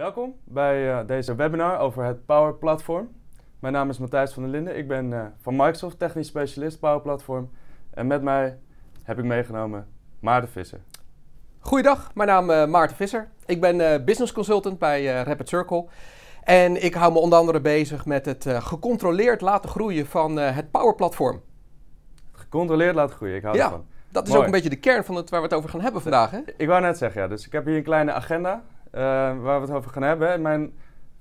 Welkom bij eh, deze webinar over het Power Platform. Mijn naam is Matthijs van der Linden. Ik ben eh, van Microsoft technisch specialist Power Platform. En met mij heb ik meegenomen Maarten Visser. Goeiedag, mijn naam is eh, Maarten Visser. Ik ben business consultant bij Rapid Circle. En ik hou me onder andere bezig met het gecontroleerd laten groeien van het Power Platform. Gecontroleerd laten groeien, ik hou ja, ervan. Dat is ook een beetje de kern van het waar we het over gaan hebben vandaag. Hè? Ik wou net zeggen, ja, dus ik heb hier een kleine agenda. Eh, waar we het over gaan hebben. mijn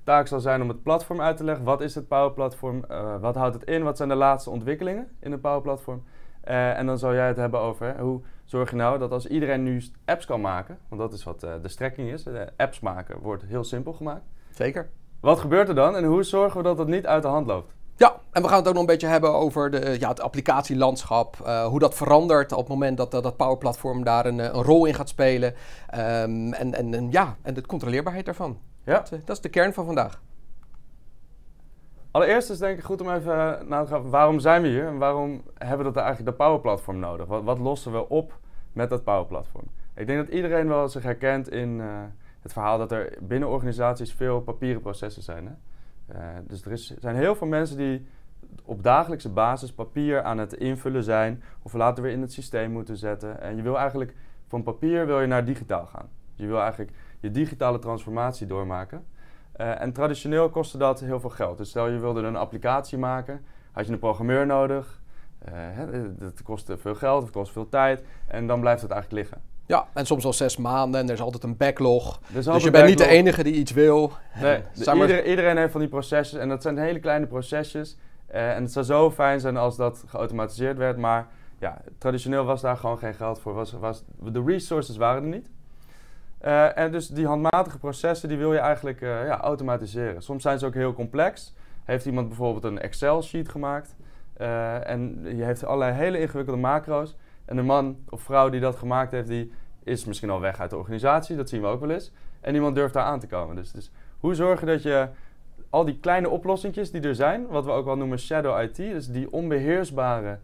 taak zal zijn om het platform uit te leggen. Wat is het Power Platform? Eh, wat houdt het in? Wat zijn de laatste ontwikkelingen in het Power Platform? Eh, en dan zal jij het hebben over hoe zorg je nou dat als iedereen nu apps kan maken, want dat is wat de strekking is, apps maken wordt heel simpel gemaakt. Zeker. Wat gebeurt er dan en hoe zorgen we dat dat niet uit de hand loopt? Ja, en we gaan het ook nog een beetje hebben over de, ja, het applicatielandschap. Eh, hoe dat verandert op het moment dat dat, Power Platform daar een, eh, een, rol in gaat spelen. Ehm, en, en, ja, en de controleerbaarheid daarvan. Ja. Eh, dat, is de kern van vandaag. Allereerst is denk ik goed om even na te gaan, waarom zijn we hier? En waarom hebben we dat eigenlijk dat Power Platform nodig? Wat, lossen we op met dat Power Platform? Ik denk dat iedereen wel zich herkent in het verhaal dat er binnen organisaties veel papieren processen zijn. Hè? Eh, dus er is, zijn heel veel mensen die op dagelijkse basis papier aan het invullen zijn of later weer in het systeem moeten zetten. En je wil eigenlijk van papier wil je naar digitaal gaan. Je wil eigenlijk je digitale transformatie doormaken. Eh, en traditioneel kostte dat heel veel geld. Dus stel je wilde een applicatie maken, had je een programmeur nodig. Uh, dat kostte veel geld, dat kost veel tijd en dan blijft het eigenlijk liggen. Ja, en soms al zes maanden en er is altijd een backlog. dus je bent niet de enige die iets wil. Nee, iedereen heeft van die processen en dat zijn hele kleine procesjes. Eh, en het zou zo fijn zijn als dat geautomatiseerd werd, maar ja, traditioneel was daar gewoon geen geld voor. Was, was, de resources waren er niet. Eh, en dus die handmatige processen die wil je eigenlijk eh, ja, automatiseren. Soms zijn ze ook heel complex. Heeft iemand bijvoorbeeld een Excel-sheet gemaakt en je heeft allerlei hele ingewikkelde macro's. En de man of vrouw die dat gemaakt heeft, die is misschien al weg uit de organisatie. Dat zien we ook wel eens. En niemand durft daar aan te komen. Dus, dus hoe zorgen dat je al die kleine oplossingjes die er zijn, wat we ook wel noemen shadow IT, dus die onbeheersbare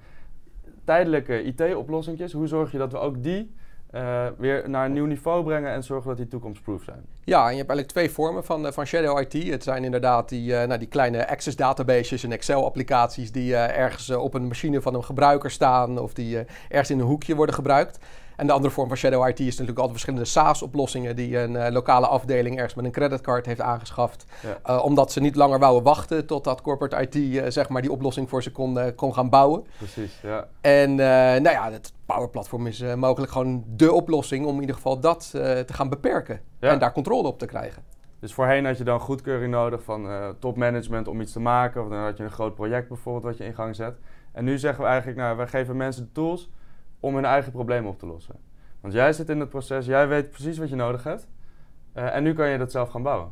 tijdelijke IT-oplossingjes, hoe zorg je dat we ook die eh, weer naar een nieuw niveau brengen en zorgen dat die toekomstproof zijn. Ja, en je hebt eigenlijk twee vormen van, eh, van Shadow IT. Het zijn inderdaad die, eh, nou, die kleine Access databases en Excel-applicaties die ergens op een machine van een gebruiker staan of die ergens in een hoekje worden gebruikt. En de andere vorm van shadow IT is natuurlijk altijd verschillende SaaS-oplossingen die een eh, lokale afdeling ergens met een creditcard heeft aangeschaft. Eh, omdat ze niet langer wouden wachten totdat corporate IT eh, zeg maar die oplossing voor ze kon, kon gaan bouwen. Precies, ja. En nou ja, het Power Platform is mogelijk gewoon de oplossing om in ieder geval dat te gaan beperken en daar controle op te krijgen. Dus voorheen had je dan goedkeuring nodig van topmanagement om iets te maken. Of dan had je een groot project bijvoorbeeld wat je in gang zet. En nu zeggen we eigenlijk, nou, we geven mensen de tools om hun eigen probleem op te lossen. Want jij zit in het proces, jij weet precies wat je nodig hebt. Eh, en nu kan je dat zelf gaan bouwen.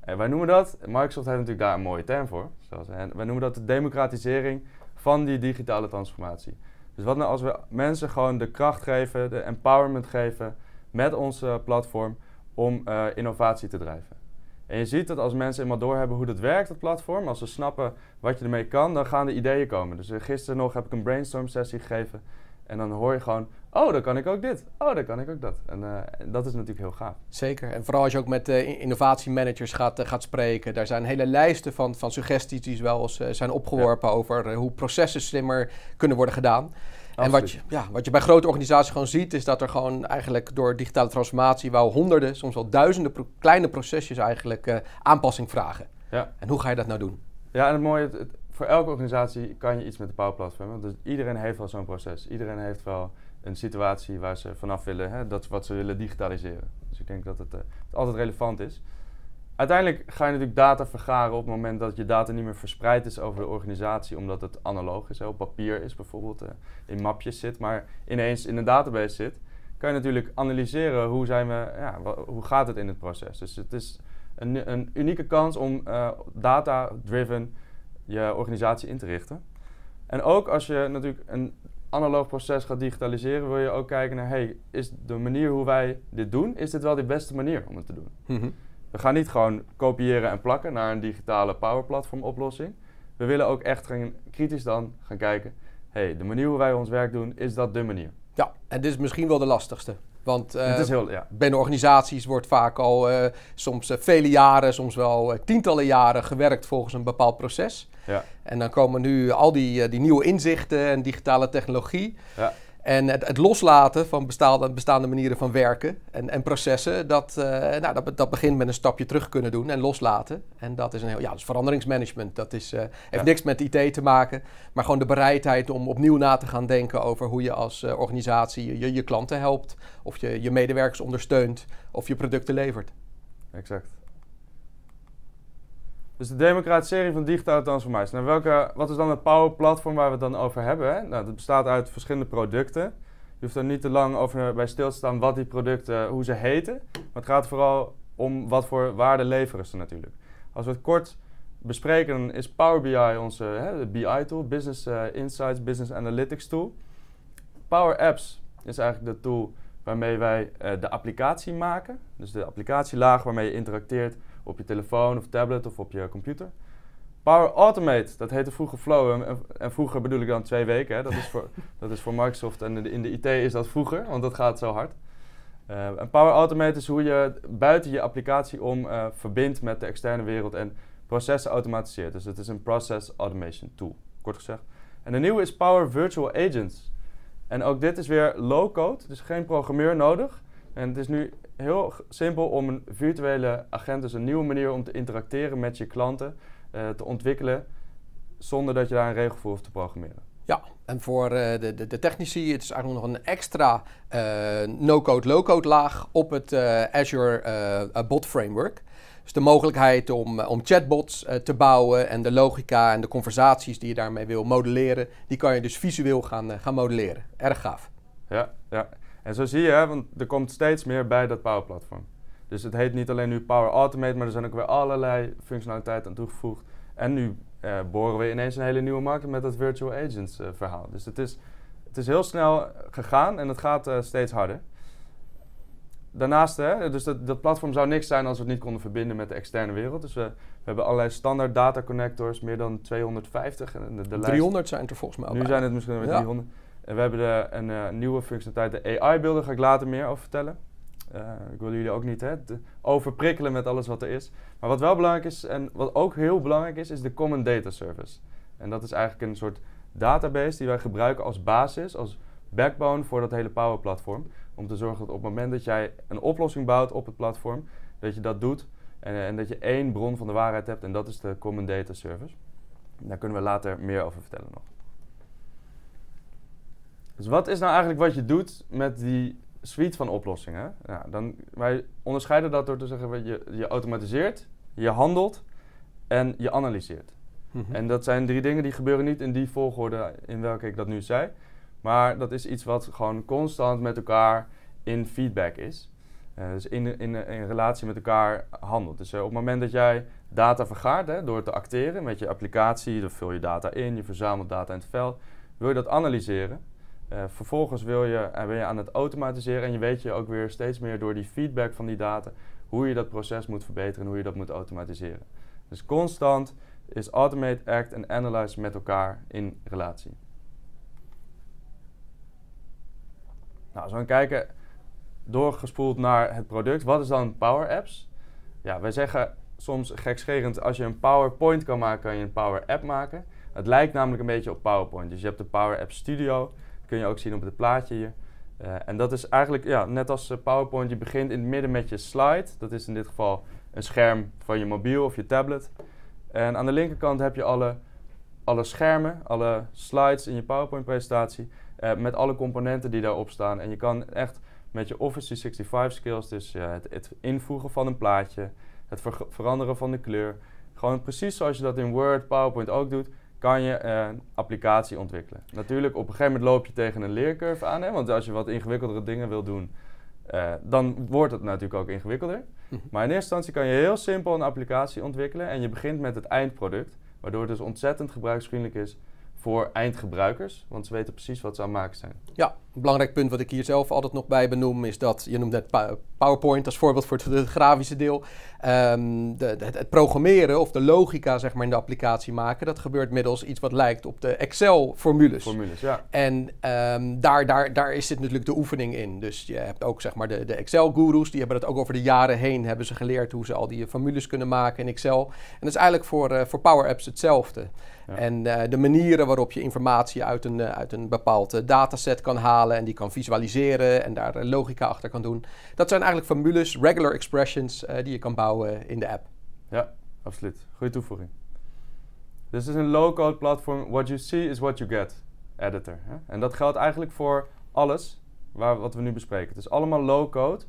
En wij noemen dat, Microsoft heeft natuurlijk daar een mooie term voor. Zoals, wij noemen dat de democratisering van die digitale transformatie. Dus wat nou als we mensen gewoon de kracht geven, de empowerment geven met onze platform om eh, innovatie te drijven? En je ziet dat als mensen eenmaal doorhebben hoe dat werkt, dat platform, als ze snappen wat je ermee kan, dan gaan de ideeën komen. Dus eh, gisteren nog heb ik een brainstorm sessie gegeven en dan hoor je gewoon, oh, dan kan ik ook dit, oh, dan kan ik ook dat. En eh, dat is natuurlijk heel gaaf. Zeker, en vooral als je ook met uh, innovatiemanagers gaat, gaat spreken, daar zijn hele lijsten van, van suggesties die wel eens zijn opgeworpen over hoe processen slimmer kunnen worden gedaan. En wat je, ja, wat je bij grote organisaties gewoon ziet, is dat er gewoon eigenlijk door digitale transformatie wel honderden, soms wel duizenden kleine procesjes eigenlijk eh, aanpassing vragen. Ja. En hoe ga je dat nou doen? Ja, en het mooie, voor elke organisatie kan je iets met de Power Platform. Dus iedereen heeft wel zo'n proces. Iedereen heeft wel een situatie waar ze vanaf willen, hè, dat wat ze willen digitaliseren. Dus ik denk dat het eh, altijd relevant is uiteindelijk ga je natuurlijk data vergaren op het moment dat je data niet meer verspreid is over de organisatie, omdat het analoog is, op papier is bijvoorbeeld, eh, in mapjes zit, maar ineens in een database zit, kan je natuurlijk analyseren hoe, zijn we, ja, hoe gaat het in het proces. Dus het is een, een unieke kans om uh, data-driven je organisatie in te richten. En ook als je natuurlijk een analoog proces gaat digitaliseren, wil je ook kijken naar, hey, is de manier hoe wij dit doen, is dit wel de beste manier om het te doen? Mm we gaan niet gewoon kopiëren en plakken naar een digitale Power Platform oplossing. We willen ook echt gaan, kritisch dan gaan kijken, hey, de manier hoe wij ons werk doen, is dat de manier? Ja, en dit is misschien wel de lastigste. Want uh, binnen organisaties wordt vaak al eh, soms eh, vele jaren, soms wel tientallen jaren gewerkt volgens een bepaald proces. Ja. En dan komen nu al die, die nieuwe inzichten en digitale technologie. Ja. En het, het loslaten van bestaande, bestaande, manieren van werken en, en processen, dat, eh, nou, dat, dat, begint met een stapje terug kunnen doen en loslaten. En dat is een heel, ja, dus veranderingsmanagement. Dat is, eh, heeft niks met IT te maken, maar gewoon de bereidheid om opnieuw na te gaan denken over hoe je als eh, organisatie je, je klanten helpt, of je je medewerkers ondersteunt, of je producten levert. Exact. Dus de democratisering van digitale transformatie. Nou, welke, wat is dan het power platform waar we het dan over hebben? Nou, dat bestaat uit verschillende producten. Je hoeft er niet te lang over bij stil te staan wat die producten, hoe ze heten. Maar het gaat vooral om wat voor waarde leveren ze natuurlijk. Als we het kort bespreken, is Power BI onze hè, BI-tool, Business eh, Insights, Business Analytics tool. Power Apps is eigenlijk de tool waarmee wij eh, de applicatie maken. Dus de applicatielaag waarmee je interacteert op je telefoon of tablet of op je computer. Power Automate, dat heette vroeger Flow. En, en vroeger bedoel ik dan twee weken. Hè. Dat, is voor, dat is voor Microsoft en in de IT is dat vroeger, want dat gaat zo hard. Uh, en Power Automate is hoe je buiten je applicatie om eh, verbindt met de externe wereld en processen automatiseert. Dus het is een process automation tool, kort gezegd. En de nieuwe is Power Virtual Agents. En ook dit is weer low-code, dus geen programmeur nodig. En het is nu heel simpel om een virtuele agent, dus een nieuwe manier om te interacteren met je klanten, eh, te ontwikkelen zonder dat je daar een regel voor hoeft te programmeren. Ja, en voor eh, de, de, de, technici, het is eigenlijk nog een extra eh, no-code, low-code laag op het Azure Bot Framework. Dus de mogelijkheid om, om chatbots te bouwen en de logica en de conversaties die je daarmee wil modelleren, die kan je dus visueel gaan, gaan modelleren. Erg gaaf. Ja, ja. En zo zie je, want er komt steeds meer bij dat Power Platform. Dus het heet niet alleen nu Power Automate, maar er zijn ook weer allerlei functionaliteiten aan toegevoegd. En nu eh, boren we ineens een hele nieuwe markt met dat virtual agents eh, verhaal. Dus het is, het is heel snel gegaan en het gaat eh, steeds harder. Daarnaast, hè, dus dat, dat platform zou niks zijn als we het niet konden verbinden met de externe wereld. Dus we, we hebben allerlei standaard data connectors, meer dan 250. En de, de 300 zijn er volgens mij al Nu zijn het misschien wel ja. 300. En we hebben een eh, nieuwe functionaliteit, de AI-beelden, ga ik later meer over vertellen. Eh, ik wil jullie ook niet hè, overprikkelen met alles wat er is. Maar wat wel belangrijk is, en wat ook heel belangrijk is, is de Common Data Service. En dat is eigenlijk een soort database die wij gebruiken als basis, als backbone voor dat hele Power Platform. Om te zorgen dat op het moment dat jij een oplossing bouwt op het platform, dat je dat doet en dat je één bron van de waarheid hebt. En dat is de Common Data Service. Daar kunnen we later meer over vertellen nog. Dus wat is nou eigenlijk wat je doet met die suite van oplossingen? Ja, dan, wij onderscheiden dat door te zeggen, je, je automatiseert, je handelt en je analyseert. Mhm. En dat zijn drie dingen die gebeuren niet in die volgorde in welke ik dat nu zei. Maar dat is iets wat gewoon constant met elkaar in feedback is. Eh, dus in, in, in relatie met elkaar handelt. Dus eh, op het moment dat jij data vergaart hè, door te acteren met je applicatie, dan vul je data in, je verzamelt data in het veld, wil je dat analyseren eh, vervolgens wil je, eh, ben je aan het automatiseren en je weet je ook weer steeds meer door die feedback van die data hoe je dat proces moet verbeteren en hoe je dat moet automatiseren. Dus constant is automate, act en analyze met elkaar in relatie. Nou, als we gaan kijken, doorgespoeld naar het product, wat is dan Power Apps? Ja, wij zeggen soms gekscherend, als je een PowerPoint kan maken, kan je een Power App maken. Het lijkt namelijk een beetje op PowerPoint. Dus je hebt de Power App Studio, kun je ook zien op het plaatje hier. Eh, en dat is eigenlijk ja, net als eh, PowerPoint, je begint in het midden met je slide. Dat is in dit geval een scherm van je mobiel of je tablet. En aan de linkerkant heb je alle, alle schermen, alle slides in je PowerPoint-presentatie. Eh, met alle componenten die daarop staan. En je kan echt met je Office 365 skills, dus het, invoegen van een plaatje, het veranderen van de kleur. Gewoon precies zoals je dat in Word, PowerPoint ook doet, kan je een applicatie ontwikkelen. Natuurlijk, op een gegeven moment loop je tegen een leercurve aan. Hè, want als je wat ingewikkeldere dingen wil doen, eh, dan wordt het natuurlijk ook ingewikkelder. Mhm. Maar in eerste instantie kan je heel simpel een applicatie ontwikkelen en je begint met het eindproduct, waardoor het dus ontzettend gebruiksvriendelijk is voor eindgebruikers, want ze weten precies wat ze aan het maken zijn. Ja, een belangrijk punt wat ik hier zelf altijd nog bij benoem is dat, je noemt het PowerPoint als voorbeeld voor het, grafische deel. Ehm, de, het, programmeren of de logica zeg maar in de applicatie maken, dat gebeurt middels iets wat lijkt op de Excel-formules. Formules, ja. En ehm, daar, daar, daar is dit natuurlijk de oefening in. Dus je hebt ook zeg maar de, de Excel-gurus, die hebben dat ook over de jaren heen, hebben ze geleerd hoe ze al die formules kunnen maken in Excel. En dat is eigenlijk voor, uh, voor Power Apps hetzelfde. En eh, de manieren waarop je informatie uit een, eh, uit een bepaald eh, dataset kan halen en die kan visualiseren en daar logica achter kan doen. Dat zijn eigenlijk formules, regular expressions die je kan bouwen in de app. Ja, absoluut. Goede toevoeging. Dus het is een low-code platform. What you see is what you get editor. Hè? En dat geldt eigenlijk voor alles waar, wat we nu bespreken. Het is allemaal low-code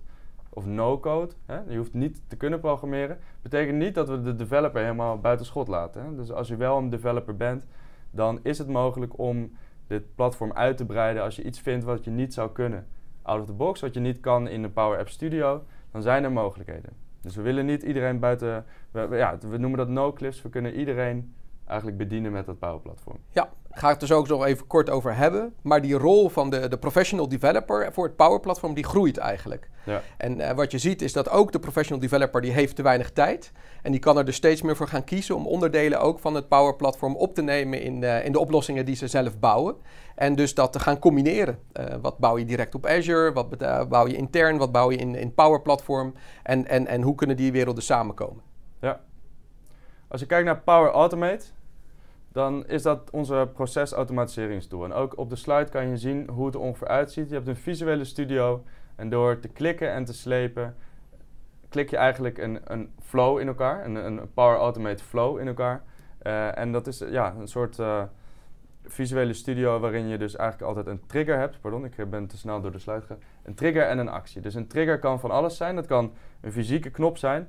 of no-code. Je hoeft niet te kunnen programmeren. Betekent niet dat we de developer helemaal buiten schot laten. Hè? Dus als je wel een developer bent, dan is het mogelijk om dit platform uit te breiden als je iets vindt wat je niet zou kunnen. Out of the box, wat je niet kan in de Power App Studio, dan zijn er mogelijkheden. Dus we willen niet iedereen buiten. We, ja, we noemen dat no clips We kunnen iedereen eigenlijk bedienen met dat Power Platform. Ja, ga ik het dus ook nog even kort over hebben. Maar die rol van de, de professional developer voor het Power Platform, die groeit eigenlijk. Ja. En eh, wat je ziet is dat ook de professional developer, die heeft te weinig tijd. En die kan er dus steeds meer voor gaan kiezen om onderdelen ook van het Power Platform op te nemen in, eh, in de oplossingen die ze zelf bouwen. En dus dat te gaan combineren. Eh, wat bouw je direct op Azure? Wat bouw je intern? Wat bouw je in, in Power Platform? En, en, en hoe kunnen die werelden samenkomen? Ja. Als je kijkt naar Power Automate, dan is dat onze procesautomatiseringstool. En ook op de slide kan je zien hoe het er ongeveer uitziet. Je hebt een visuele studio en door te klikken en te slepen klik je eigenlijk een, een flow in elkaar, een, een Power Automate flow in elkaar. Eh, en dat is ja, een soort eh, visuele studio waarin je dus eigenlijk altijd een trigger hebt. Pardon, ik ben te snel door de slide gegaan. Een trigger en een actie. Dus een trigger kan van alles zijn. Dat kan een fysieke knop zijn.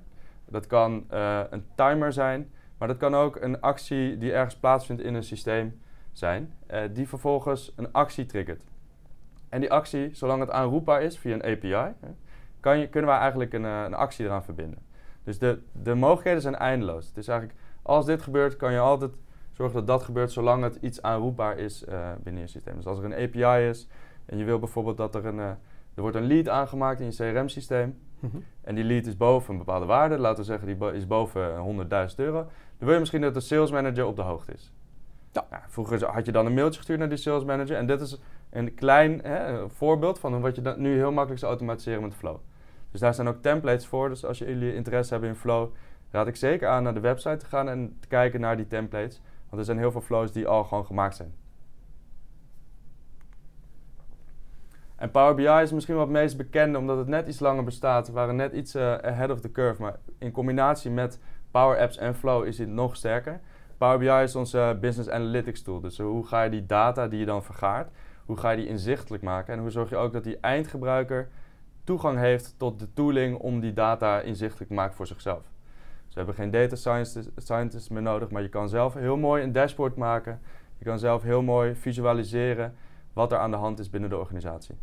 Dat kan eh, een timer zijn. Maar dat kan ook een actie die ergens plaatsvindt in een systeem zijn, eh, die vervolgens een actie triggert. En die actie, zolang het aanroepbaar is via een API, kan je, kunnen wij eigenlijk een, eh, een, actie eraan verbinden. Dus de, de mogelijkheden zijn eindeloos. Het is eigenlijk, als dit gebeurt, kan je altijd zorgen dat dat gebeurt zolang het iets aanroepbaar is eh, binnen je systeem. Dus als er een API is en je wil bijvoorbeeld dat er een, er wordt een lead aangemaakt in je CRM-systeem, Mhm. En die lead is boven een bepaalde waarde, laten we zeggen die is boven 100.000 euro. Dan wil je misschien dat de sales manager op de hoogte is. Ja. Nou, vroeger had je dan een mailtje gestuurd naar die sales manager. En dit is een klein hè, voorbeeld van wat je dan nu heel makkelijk zou automatiseren met Flow. Dus daar zijn ook templates voor. Dus als jullie interesse hebben in Flow, raad ik zeker aan naar de website te gaan en te kijken naar die templates. Want er zijn heel veel flows die al gewoon gemaakt zijn. En Power BI is misschien wel het meest bekende, omdat het net iets langer bestaat. We waren net iets uh, ahead of the curve. Maar in combinatie met Power Apps en Flow is dit nog sterker. Power BI is onze eh, business analytics tool. Dus eh, hoe ga je die data die je dan vergaart, hoe ga je die inzichtelijk maken? En hoe zorg je ook dat die eindgebruiker toegang heeft tot de tooling om die data inzichtelijk te maken voor zichzelf? Dus we hebben geen data scientists scientist meer nodig, maar je kan zelf heel mooi een dashboard maken. Je kan zelf heel mooi visualiseren wat er aan de hand is binnen de organisatie.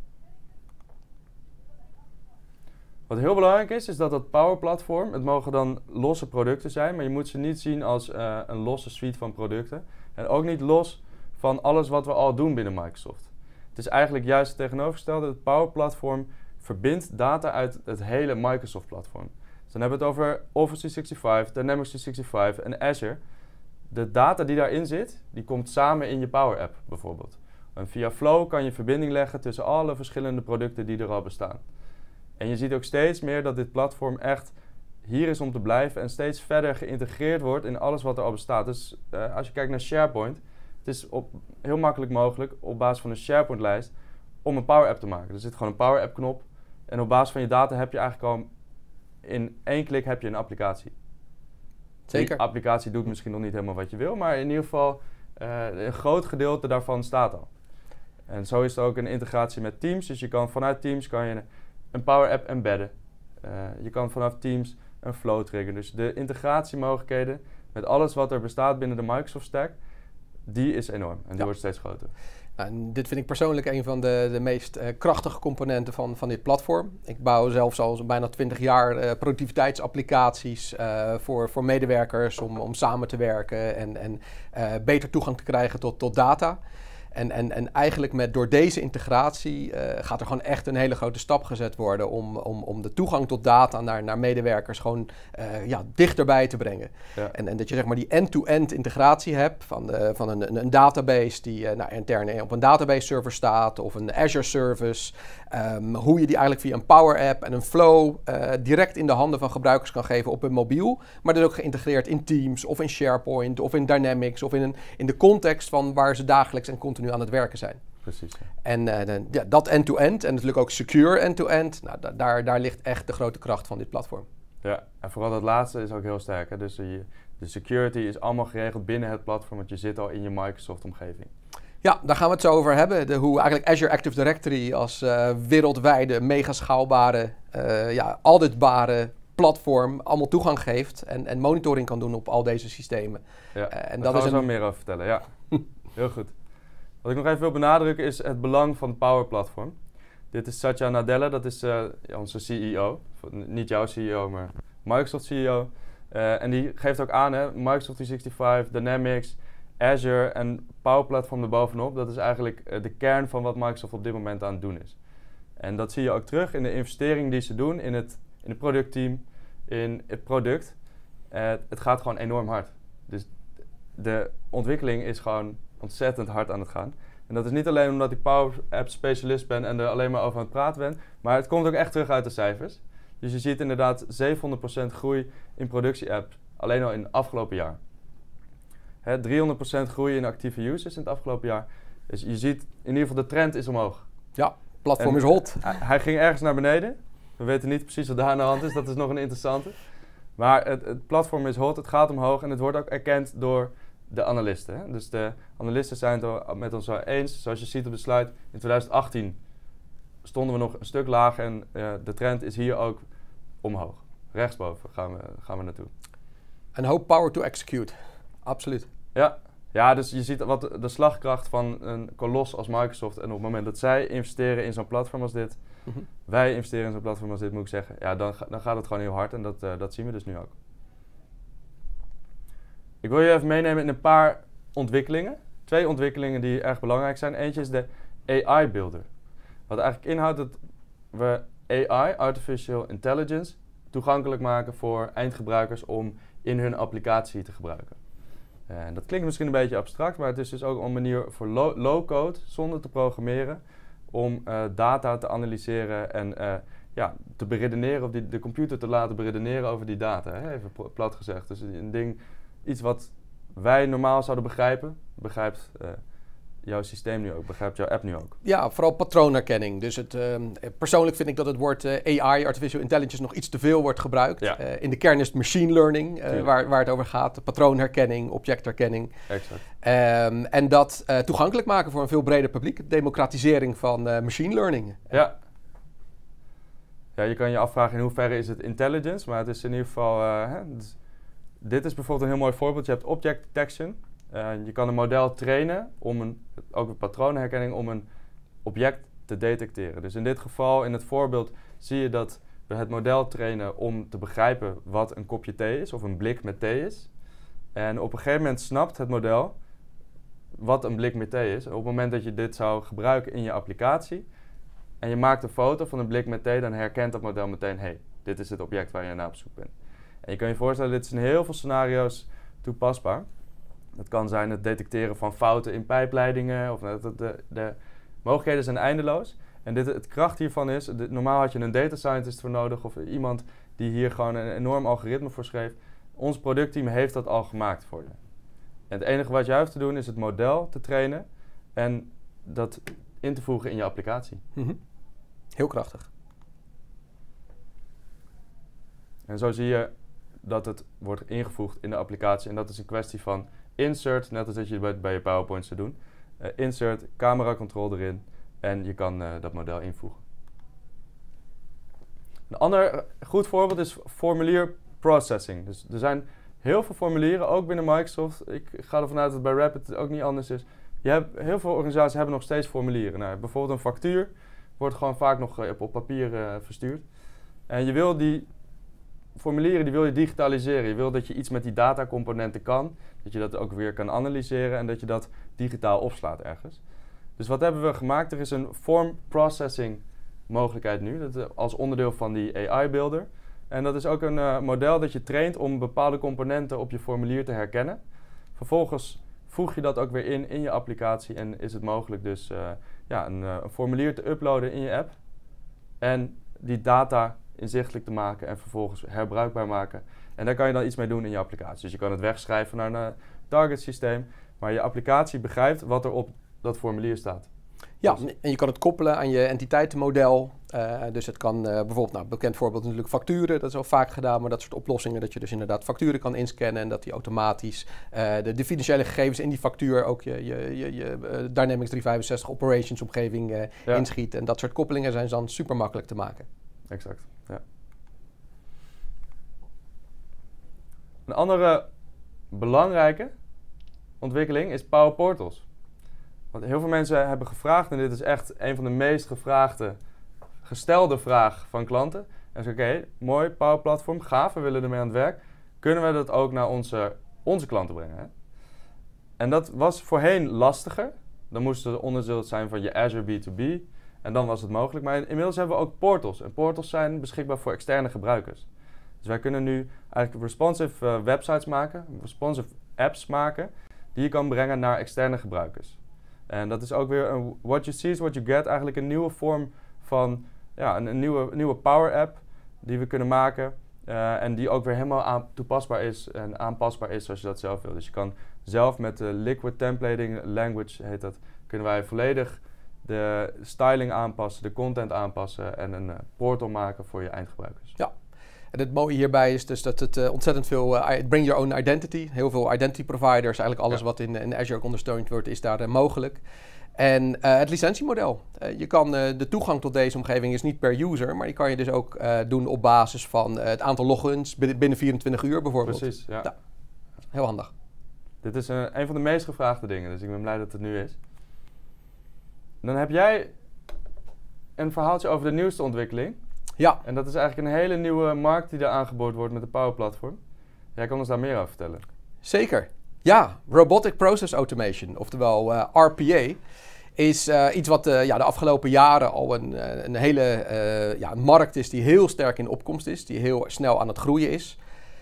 Wat heel belangrijk is, is dat dat Power Platform, het mogen dan losse producten zijn, maar je moet ze niet zien als eh, een losse suite van producten. En ook niet los van alles wat we al doen binnen Microsoft. Het is eigenlijk juist het tegenovergestelde. Het Power Platform verbindt data uit het hele Microsoft platform. Dus dan hebben we het over Office 365, Dynamics 365 en Azure. De data die daarin zit, die komt samen in je Power App bijvoorbeeld. En via Flow kan je verbinding leggen tussen alle verschillende producten die er al bestaan. En je ziet ook steeds meer dat dit platform echt hier is om te blijven en steeds verder geïntegreerd wordt in alles wat er al bestaat. Dus eh, als je kijkt naar SharePoint, het is op, heel makkelijk mogelijk op basis van een SharePoint-lijst om een Power App te maken. Er zit gewoon een Power App-knop en op basis van je data heb je eigenlijk al in één klik heb je een applicatie. Zeker. applicatie doet misschien nog niet helemaal wat je wil, maar in ieder geval eh, een groot gedeelte daarvan staat al. En zo is er ook een integratie met Teams. Dus je kan vanuit Teams kan je een Power App embedden. Eh, je kan vanaf Teams een flow triggeren. Dus de integratiemogelijkheden met alles wat er bestaat binnen de Microsoft stack, die is enorm. En die wordt steeds groter. Nou, dit vind ik persoonlijk een van de, de meest eh, krachtige componenten van, van dit platform. Ik bouw zelfs al bijna 20 jaar eh, productiviteitsapplicaties voor, voor medewerkers om, om samen te werken en, en beter toegang te krijgen tot, tot data. En, en, en eigenlijk met, door deze integratie eh, gaat er gewoon echt een hele grote stap gezet worden om, om, om de toegang tot data naar, naar medewerkers gewoon eh, ja, dichterbij te brengen. En, en dat je zeg maar die end-to-end integratie hebt van, de, eh, van een, een, database die uh, nou, op een database server staat of een Azure service. Ehm, hoe je die eigenlijk via een Power App en een Flow direct in de handen van gebruikers kan geven op hun mobiel. Maar dat ook geïntegreerd in Teams of in SharePoint of in Dynamics of in, een, in de context van waar ze dagelijks en continu continu aan het werken zijn. Precies. En eh, ja, dat end-to-end en natuurlijk ook secure end-to-end, nou, daar, daar ligt echt de grote kracht van dit platform. Ja, en vooral dat laatste is ook heel sterk. Hè? Dus eh, je, de security is allemaal geregeld binnen het platform, want je zit al in je Microsoft-omgeving. Ja, daar gaan we het zo over hebben. De, hoe eigenlijk Azure Active Directory als eh, wereldwijde, mega schaalbare, ja, auditbare platform allemaal toegang geeft en, en monitoring kan doen op al deze systemen. Ja, uh, en daar dat gaan we meer over vertellen, ja. heel goed. Wat ik nog even wil benadrukken is het belang van het Power Platform. Dit is Satya Nadella, dat is eh, onze CEO. Niet jouw CEO, maar Microsoft CEO. Eh, en die geeft ook aan, hè, Microsoft 365, Dynamics, Azure en Power Platform erbovenop. Dat is eigenlijk eh, de kern van wat Microsoft op dit moment aan het doen is. En dat zie je ook terug in de investering die ze doen in het, in het productteam, in het product. het gaat gewoon enorm hard. Dus de ontwikkeling is gewoon ontzettend hard aan het gaan. En dat is niet alleen omdat ik Power App specialist ben en er alleen maar over aan het praten ben, maar het komt ook echt terug uit de cijfers. Dus je ziet inderdaad 700% groei in productie-app alleen al in het afgelopen jaar. Hè, 300% groei in actieve users in het afgelopen jaar. Dus je ziet in ieder geval de trend is omhoog. Ja, platform is hot. Hij, hij, ging ergens naar beneden. We weten niet precies wat daar aan de hand is. Dat is nog een interessante. Maar het, het platform is hot, het gaat omhoog en het wordt ook erkend door de analisten. Hè? Dus de analisten zijn het met ons eens. Zoals je ziet op de slide, in 2018 stonden we nog een stuk lager en eh, de trend is hier ook omhoog. Rechtsboven gaan we, gaan we naartoe. En hoop power to execute. Absoluut. Ja. ja, dus je ziet wat de, slagkracht van een kolos als Microsoft. En op het moment dat zij investeren in zo'n platform als dit, mhm. wij investeren in zo'n platform als dit, moet ik zeggen, ja, dan, dan gaat het gewoon heel hard. En dat, eh, dat zien we dus nu ook. Ik wil je even meenemen in een paar ontwikkelingen. Twee ontwikkelingen die erg belangrijk zijn. Eentje is de AI Builder. Wat eigenlijk inhoudt dat we AI, Artificial Intelligence, toegankelijk maken voor eindgebruikers om in hun applicatie te gebruiken. En eh, dat klinkt misschien een beetje abstract, maar het is dus ook een manier voor low-code, zonder te programmeren, om eh, data te analyseren en eh, ja, te beredeneren, of die, de computer te laten beredeneren over die data. Hè? Even plat gezegd. Dus een ding iets wat wij normaal zouden begrijpen, begrijpt eh, jouw systeem nu ook, begrijpt jouw app nu ook? Ja, vooral patroonherkenning. Dus het, eh, persoonlijk vind ik dat het woord eh, AI, artificial intelligence, nog iets te veel wordt gebruikt. in de kern is het machine learning, waar, waar het over gaat. Patroonherkenning, objectherkenning. Exact. Um, en dat toegankelijk maken voor een veel breder publiek. Democratisering van machine learning. Ja. Ja, je kan je afvragen in hoeverre is het intelligence, maar het is in ieder geval... Hè, dus dit is bijvoorbeeld een heel mooi voorbeeld. Je hebt object detection. Eh, je kan een model trainen om een, ook een patroonherkenning, om een object te detecteren. Dus in dit geval, in het voorbeeld, zie je dat we het model trainen om te begrijpen wat een kopje thee is of een blik met thee is. En op een gegeven moment snapt het model wat een blik met thee is. Op het moment dat je dit zou gebruiken in je applicatie en je maakt een foto van een blik met thee, dan herkent dat model meteen: hé, hey, dit is het object waar je naar op zoek bent. En je kan je voorstellen, dit is in heel veel scenario's toepasbaar. Dat kan zijn het detecteren van fouten in pijpleidingen. Of nou, de, de, de mogelijkheden zijn eindeloos. En dit, het kracht hiervan is, normaal had je een data scientist voor nodig of iemand die hier gewoon een enorm algoritme voor schreef. Ons productteam heeft dat al gemaakt voor je. En het enige wat je hoeft te doen is het model te trainen en dat in te voegen in je applicatie. Mhm. Heel krachtig. En zo zie je dat het wordt ingevoegd in de applicatie. En dat is een kwestie van insert, net als dat je bij, bij je PowerPoint zou doen. Eh, insert, camera control erin en je kan eh, dat model invoegen. Een ander eh, goed voorbeeld is formulier processing. Dus er zijn heel veel formulieren, ook binnen Microsoft. Ik ga ervan uit dat bij Rapid het ook niet anders is. Je hebt, heel veel organisaties hebben nog steeds formulieren. Nou, bijvoorbeeld een factuur wordt gewoon vaak nog op papier verstuurd. En je wil die formulieren die wil je digitaliseren. Je wil dat je iets met die datacomponenten kan, dat je dat ook weer kan analyseren en dat je dat digitaal opslaat ergens. Dus wat hebben we gemaakt? Er is een form processing mogelijkheid nu, dat eh, als onderdeel van die AI builder. En dat is ook een eh, model dat je traint om bepaalde componenten op je formulier te herkennen. Vervolgens voeg je dat ook weer in in je applicatie en is het mogelijk dus eh, ja, een, een formulier te uploaden in je app. En die data inzichtelijk te maken en vervolgens herbruikbaar maken. En daar kan je dan iets mee doen in je applicatie. Dus je kan het wegschrijven naar een eh, target systeem, maar je applicatie begrijpt wat er op dat formulier staat. Ja, dus- en je kan het koppelen aan je entiteitenmodel. Uh, dus het kan eh, bijvoorbeeld, nou, bekend voorbeeld natuurlijk facturen, dat is al vaak gedaan, maar dat soort oplossingen, dat je dus inderdaad facturen kan inscannen en dat die automatisch de, financiële gegevens in die factuur ook je, je, je, Dynamics 365 operations omgeving ja. inschiet. En dat soort koppelingen zijn dan super makkelijk te maken. Exact. Een andere belangrijke ontwikkeling is Power Portals. Want heel veel mensen hebben gevraagd, en dit is echt een van de meest gevraagde, gestelde vraag van klanten. En ze oké, mooi, Power Platform, gaaf, we willen ermee aan het werk. Kunnen we dat ook naar onze, onze klanten brengen? Hè? En dat was voorheen lastiger. Dan moest het onderdeel zijn van je Azure B2B. En dan was het mogelijk. Maar inmiddels hebben we ook portals. En portals zijn beschikbaar voor externe gebruikers. Dus wij kunnen nu eigenlijk responsive eh, websites maken, responsive apps maken, die je kan brengen naar externe gebruikers. En dat is ook weer een what you see is what you get, eigenlijk een nieuwe vorm van ja, een, nieuwe, nieuwe power app die we kunnen maken. Eh, en die ook weer helemaal aan, toepasbaar is en aanpasbaar is zoals je dat zelf wil. Dus je kan zelf met de Liquid Templating Language, heet dat, kunnen wij volledig de styling aanpassen, de content aanpassen en een eh, portal maken voor je eindgebruikers. Ja, en het mooie hierbij is dus dat het eh, ontzettend veel eh, bring your own identity, heel veel identity providers, eigenlijk alles wat in, in, Azure ondersteund wordt, is daar eh, mogelijk. En het licentiemodel. je kan de toegang tot deze omgeving is niet per user, maar die kan je dus ook doen op basis van het aantal logins binnen 24 uur bijvoorbeeld. Precies, ja. Nou, heel handig. Dit is een, een van de meest gevraagde dingen, dus ik ben blij dat het nu is. Dan heb jij een verhaaltje over de nieuwste ontwikkeling. Ja. En dat is eigenlijk een hele nieuwe markt die daar aangeboden wordt met de Power Platform. Jij kan ons daar meer over vertellen. Zeker. Ja, Robotic Process Automation, oftewel eh, RPA, is eh, iets wat uh, ja, de afgelopen jaren al een, een hele ja, markt is die heel sterk in opkomst is, die heel snel aan het groeien is.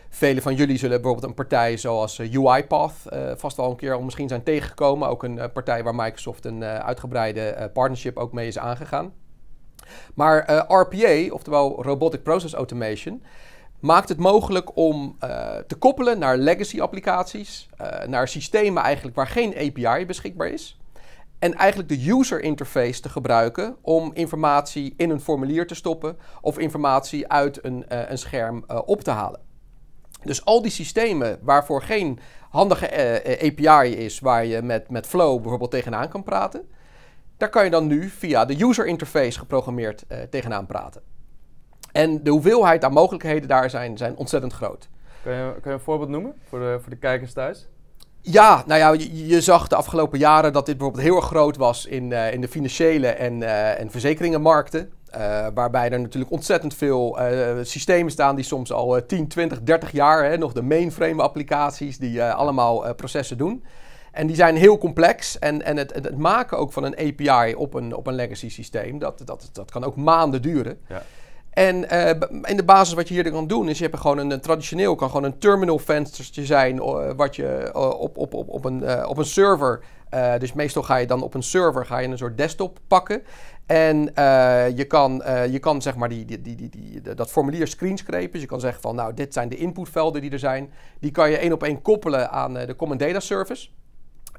Velen van jullie zullen bijvoorbeeld een partij zoals UiPath vast wel een keer al misschien zijn tegengekomen. Ook een partij waar Microsoft een uitgebreide partnership ook mee is aangegaan. Maar eh, RPA, oftewel Robotic Process Automation, maakt het mogelijk om eh, te koppelen naar legacy applicaties, eh, naar systemen eigenlijk waar geen API beschikbaar is. En eigenlijk de user interface te gebruiken om informatie in een formulier te stoppen of informatie uit een, een scherm op te halen. Dus al die systemen waarvoor geen handige API is, waar je met, met Flow bijvoorbeeld tegenaan kan praten, daar kan je dan nu via de user interface geprogrammeerd eh, tegenaan praten. En de hoeveelheid aan mogelijkheden daar zijn, zijn ontzettend groot. Kun je, je, een voorbeeld noemen voor de, voor de kijkers thuis? Ja, nou ja, je, zag de afgelopen jaren dat dit bijvoorbeeld heel erg groot was in, eh, in de financiële en, uh, en verzekeringenmarkten. Uh, waarbij er natuurlijk ontzettend veel systemen staan die soms al 10, 20, 30 jaar, hè, nog de mainframe applicaties, die allemaal processen doen. En die zijn heel complex. En, en het, het, maken ook van een API op een, op een legacy systeem, dat, dat, dat kan ook maanden duren. Ja. En eh, in de basis wat je hier kan doen, is je hebt gewoon een, traditioneel, kan gewoon een terminal venstertje zijn, eh, wat je op, op, op, op, een, eh, op een server. dus meestal ga je dan op een server ga je een soort desktop pakken. En je, kan, je kan zeg maar die, die, die, die, dat formulier screenscrapen. Dus je kan zeggen van nou, dit zijn de inputvelden die er zijn. Die kan je één op één koppelen aan de Common Data Service.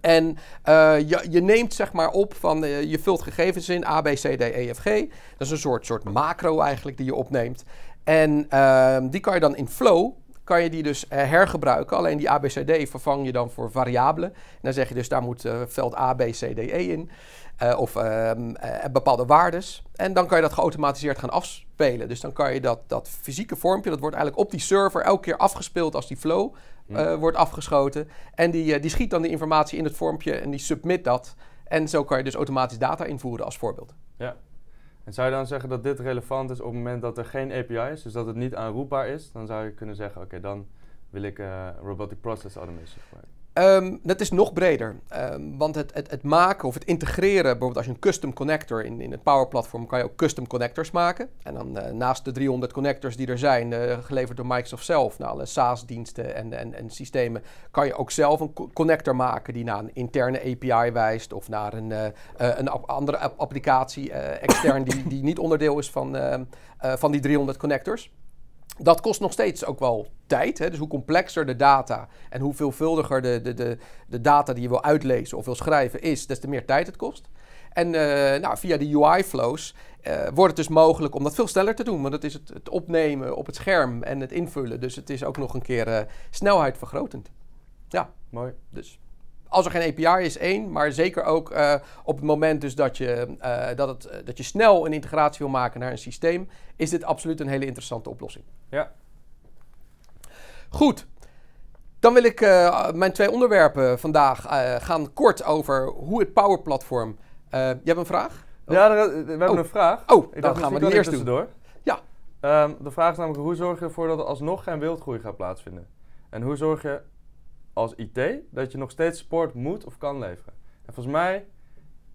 En eh, je, je, neemt zeg maar op van, eh, je vult gegevens in, A, B, C, D, E, F, G. Dat is een soort, soort macro eigenlijk die je opneemt. En ehm, die kan je dan in flow, kan je die dus eh, hergebruiken. Alleen die ABCD vervang je dan voor variabelen. En dan zeg je dus, daar moet veld A, B, C, D, E in. of ehm, bepaalde waarden. En dan kan je dat geautomatiseerd gaan afspelen. Dus dan kan je dat, dat fysieke vormpje, dat wordt eigenlijk op die server elke keer afgespeeld als die flow eh, wordt afgeschoten. En die, eh, die schiet dan de informatie in het vormpje en die submit dat. En zo kan je dus automatisch data invoeren als voorbeeld. Ja. En zou je dan zeggen dat dit relevant is op het moment dat er geen API is, dus dat het niet aanroepbaar is? Dan zou je kunnen zeggen, oké, dan wil ik eh, robotic process automation Ehm, dat is nog breder. Ehm, want het, het, het, maken of het integreren, bijvoorbeeld als je een custom connector in, in het Power Platform kan je ook custom connectors maken. En dan eh, naast de 300 connectors die er zijn, eh, geleverd door Microsoft zelf, naar nou, alle SaaS-diensten en, en, en, systemen, kan je ook zelf een connector maken die naar een interne API wijst of naar een, eh, een andere applicatie extern die, die, niet onderdeel is van, ehm, van die 300 connectors dat kost nog steeds ook wel tijd. Hè? Dus hoe complexer de data en hoe veelvuldiger de, de, de, de data die je wil uitlezen of wil schrijven is, des te meer tijd het kost. En eh, nou, via de UI-flows eh, wordt het dus mogelijk om dat veel sneller te doen. Want dat is het, het opnemen op het scherm en het invullen. Dus het is ook nog een keer eh, snelheid vergrotend. Ja, mooi. Dus als er geen API is, één. Maar zeker ook eh, op het moment dus dat, je, eh, dat, het, dat je snel een integratie wil maken naar een systeem, is dit absoluut een hele interessante oplossing. Ja. Goed. Dan wil ik eh, mijn twee onderwerpen vandaag gaan kort over hoe het Power Platform. je hebt een vraag? Ja, we hebben oh. een vraag. Oh, dan gaan we die eerst doen. Door. Ja. Ehm, de vraag is namelijk, hoe zorg je ervoor dat er alsnog geen wildgroei gaat plaatsvinden? En hoe zorg je als IT dat je nog steeds support moet of kan leveren. En volgens mij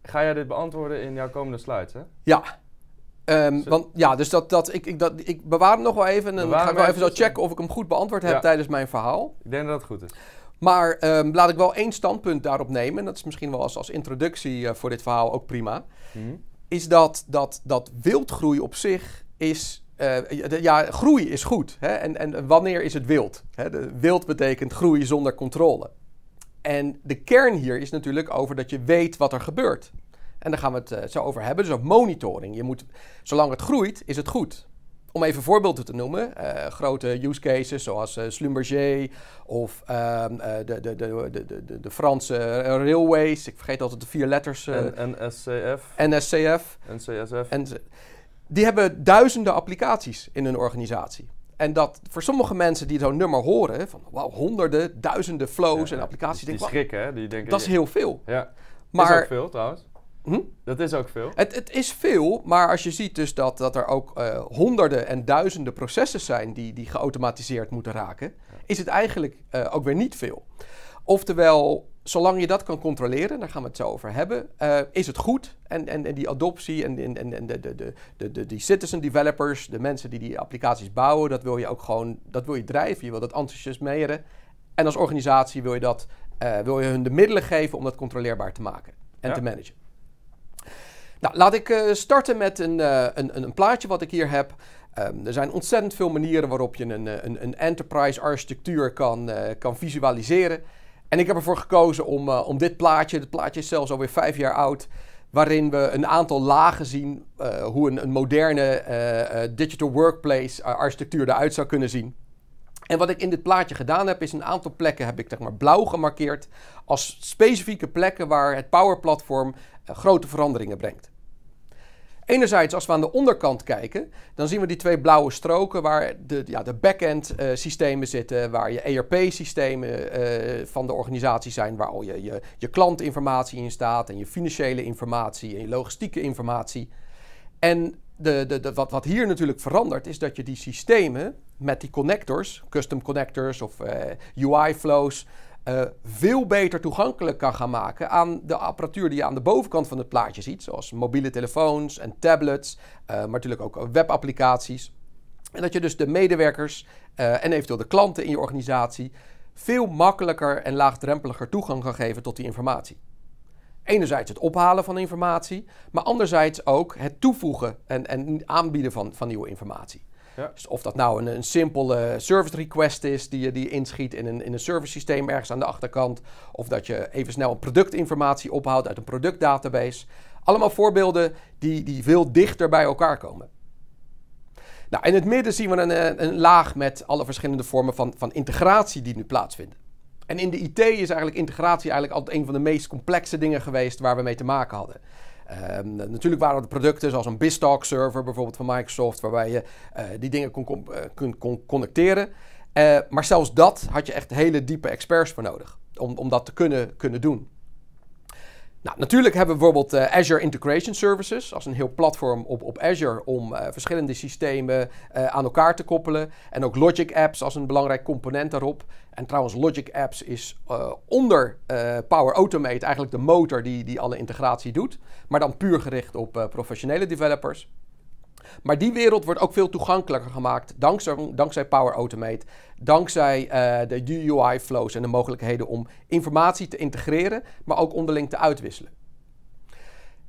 ga jij dit beantwoorden in jouw komende slides, hè? Ja. Ehm, want, ja, dus dat, dat, ik, ik, dat, ik bewaar hem nog wel even en dan ga ik wel even zo checken of ik hem goed beantwoord heb tijdens mijn verhaal. Ik denk dat dat goed is. Maar ehm, laat ik wel één standpunt daarop nemen. Dat is misschien wel als, als introductie eh, voor dit verhaal ook prima. Mhm. Is dat, dat, dat wildgroei op zich is eh, ja, groei is goed. Hè? En, en, wanneer is het wild? Hè? wild betekent groei zonder controle. En de kern hier is natuurlijk over dat je weet wat er gebeurt. En daar gaan we het eh, zo over hebben. Dus ook monitoring. Je moet, zolang het groeit, is het goed. Om even voorbeelden te noemen, eh, grote use cases zoals Slumberger of ehm, de, de, de, de, Franse railways. Ik vergeet altijd de vier letters. NSCF. NSCF. NCSF die hebben duizenden applicaties in hun organisatie. En dat voor sommige mensen die zo'n nummer horen, van wow honderden, duizenden flows en applicaties. Die, denk, schrikken, hè? Die denken, dat is heel veel. Ja. is ook veel trouwens. Hm? Dat is ook veel. Het, het, is veel, maar als je ziet dus dat, dat er ook eh, honderden en duizenden processen zijn die, die geautomatiseerd moeten raken, is het eigenlijk eh, ook weer niet veel. Oftewel, zolang je dat kan controleren, daar gaan we het zo over hebben, eh, is het goed. En, en, die adoptie en, en, en de, de, de, de, de, die citizen developers, de mensen die die applicaties bouwen, dat wil je ook gewoon, dat wil je drijven. Je wil dat enthousiasmeren. En als organisatie wil je, dat, eh, wil je hun de middelen geven om dat controleerbaar te maken en te managen. Nou, laat ik eh, starten met een, een, een plaatje wat ik hier heb. Ehm, er zijn ontzettend veel manieren waarop je een, een, een enterprise architectuur kan, kan visualiseren. En ik heb ervoor gekozen om, eh, om dit plaatje, het plaatje is zelfs alweer vijf jaar oud, waarin we een aantal lagen zien eh, hoe een, een moderne eh, digital workplace architectuur eruit zou kunnen zien. En wat ik in dit plaatje gedaan heb, is een aantal plekken heb ik zeg maar, blauw gemarkeerd als specifieke plekken waar het Power Platform grote veranderingen brengt. Enerzijds, als we aan de onderkant kijken, dan zien we die twee blauwe stroken waar de, ja, de back-end eh, systemen zitten, waar je ERP-systemen eh, van de organisatie zijn, waar al je, je, je klantinformatie in staat en je financiële informatie en je logistieke informatie. En de, de, de, wat, wat, hier natuurlijk verandert, is dat je die systemen met die connectors, custom connectors of eh, UI flows, eh, veel beter toegankelijk kan gaan maken aan de apparatuur die je aan de bovenkant van het plaatje ziet, zoals mobiele telefoons en tablets, eh, maar natuurlijk ook webapplicaties. En dat je dus de medewerkers eh, en eventueel de klanten in je organisatie veel makkelijker en laagdrempeliger toegang kan geven tot die informatie. Enerzijds het ophalen van informatie, maar anderzijds ook het toevoegen en, en aanbieden van, van nieuwe informatie. Dus of dat nou een, een simpele service request is die je, die inschiet in een, in een service systeem ergens aan de achterkant. Of dat je even snel productinformatie ophoudt uit een productdatabase. Allemaal voorbeelden die, die veel dichter bij elkaar komen. Nou, in het midden zien we een, eh, een laag met alle verschillende vormen van, van integratie die nu plaatsvinden. En in de IT is eigenlijk integratie eigenlijk altijd een van de meest complexe dingen geweest waar we mee te maken hadden. Ehm, natuurlijk waren er producten zoals een BizTalk server bijvoorbeeld van Microsoft, waarbij je eh, die dingen kon, kon, eh, kon connecteren. Eh, maar zelfs dat had je echt hele diepe experts voor nodig om, om dat te kunnen, kunnen doen. Nou, natuurlijk hebben we bijvoorbeeld eh, Azure Integration Services als een heel platform op, op Azure om eh, verschillende systemen eh, aan elkaar te koppelen. En ook Logic Apps als een belangrijk component daarop. En trouwens, Logic Apps is onder Power Automate eigenlijk de motor die, die alle integratie doet, maar dan puur gericht op professionele developers. Maar die wereld wordt ook veel toegankelijker gemaakt dankzij, dankzij Power Automate, dankzij eh, de UI-flows en de mogelijkheden om informatie te integreren, maar ook onderling te uitwisselen.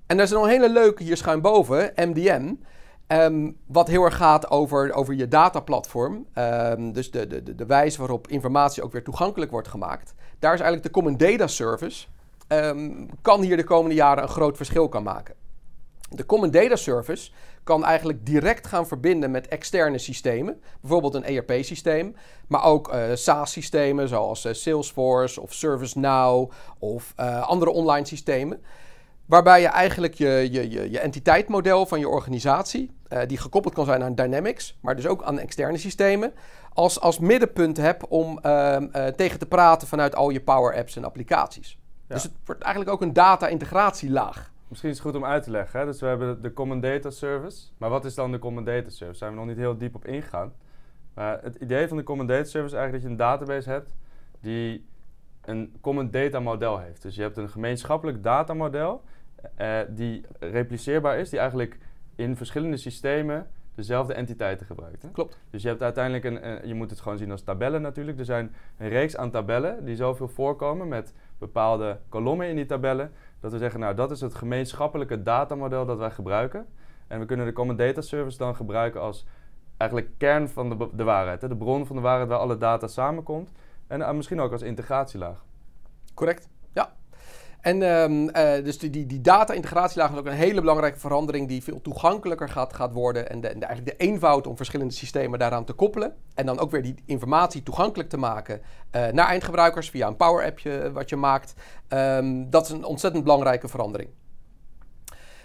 En daar is een hele leuke hier schuin boven MDM. Ehm, wat heel erg gaat over, over je dataplatform. Um, dus de, de, de wijze waarop informatie ook weer toegankelijk wordt gemaakt. Daar is eigenlijk de Common Data Service. Ehm, kan hier de komende jaren een groot verschil kan maken. De Common Data Service kan eigenlijk direct gaan verbinden met externe systemen. Bijvoorbeeld een ERP-systeem, maar ook eh, SaaS-systemen zoals eh, Salesforce of ServiceNow of eh, andere online systemen. Waarbij je eigenlijk je, je, je, je entiteitmodel van je organisatie, die gekoppeld kan zijn aan Dynamics, maar dus ook aan externe systemen, als, als middenpunt hebt om ehm, tegen te praten vanuit al je Power Apps en applicaties. Dus het wordt eigenlijk ook een data-integratielaag. Misschien is het goed om uit te leggen. Hè? Dus we hebben de Common Data Service. Maar wat is dan de Common Data Service? Daar zijn we nog niet heel diep op ingegaan. Maar het idee van de Common Data Service is eigenlijk dat je een database hebt die een Common Data Model heeft. Dus je hebt een gemeenschappelijk datamodel eh, die repliceerbaar is, die eigenlijk in verschillende systemen dezelfde entiteiten gebruikt. Klopt. Dus je hebt uiteindelijk een, eh, je moet het gewoon zien als tabellen natuurlijk. Er zijn een reeks aan tabellen die zoveel voorkomen met bepaalde kolommen in die tabellen. Dat we zeggen, nou dat is het gemeenschappelijke datamodel dat wij gebruiken. En we kunnen de Common Data Service dan gebruiken als eigenlijk kern van de, de waarheid. Hè? De bron van de waarheid waar alle data samenkomt. En eh, misschien ook als integratielaag. Correct. En ehm, eh, dus die, die, data-integratielaag is ook een hele belangrijke verandering die veel toegankelijker gaat, gaat worden. En, de, eigenlijk de eenvoud om verschillende systemen daaraan te koppelen. En dan ook weer die informatie toegankelijk te maken eh, naar eindgebruikers via een power-appje eh, wat je maakt. Ehm, dat is een ontzettend belangrijke verandering.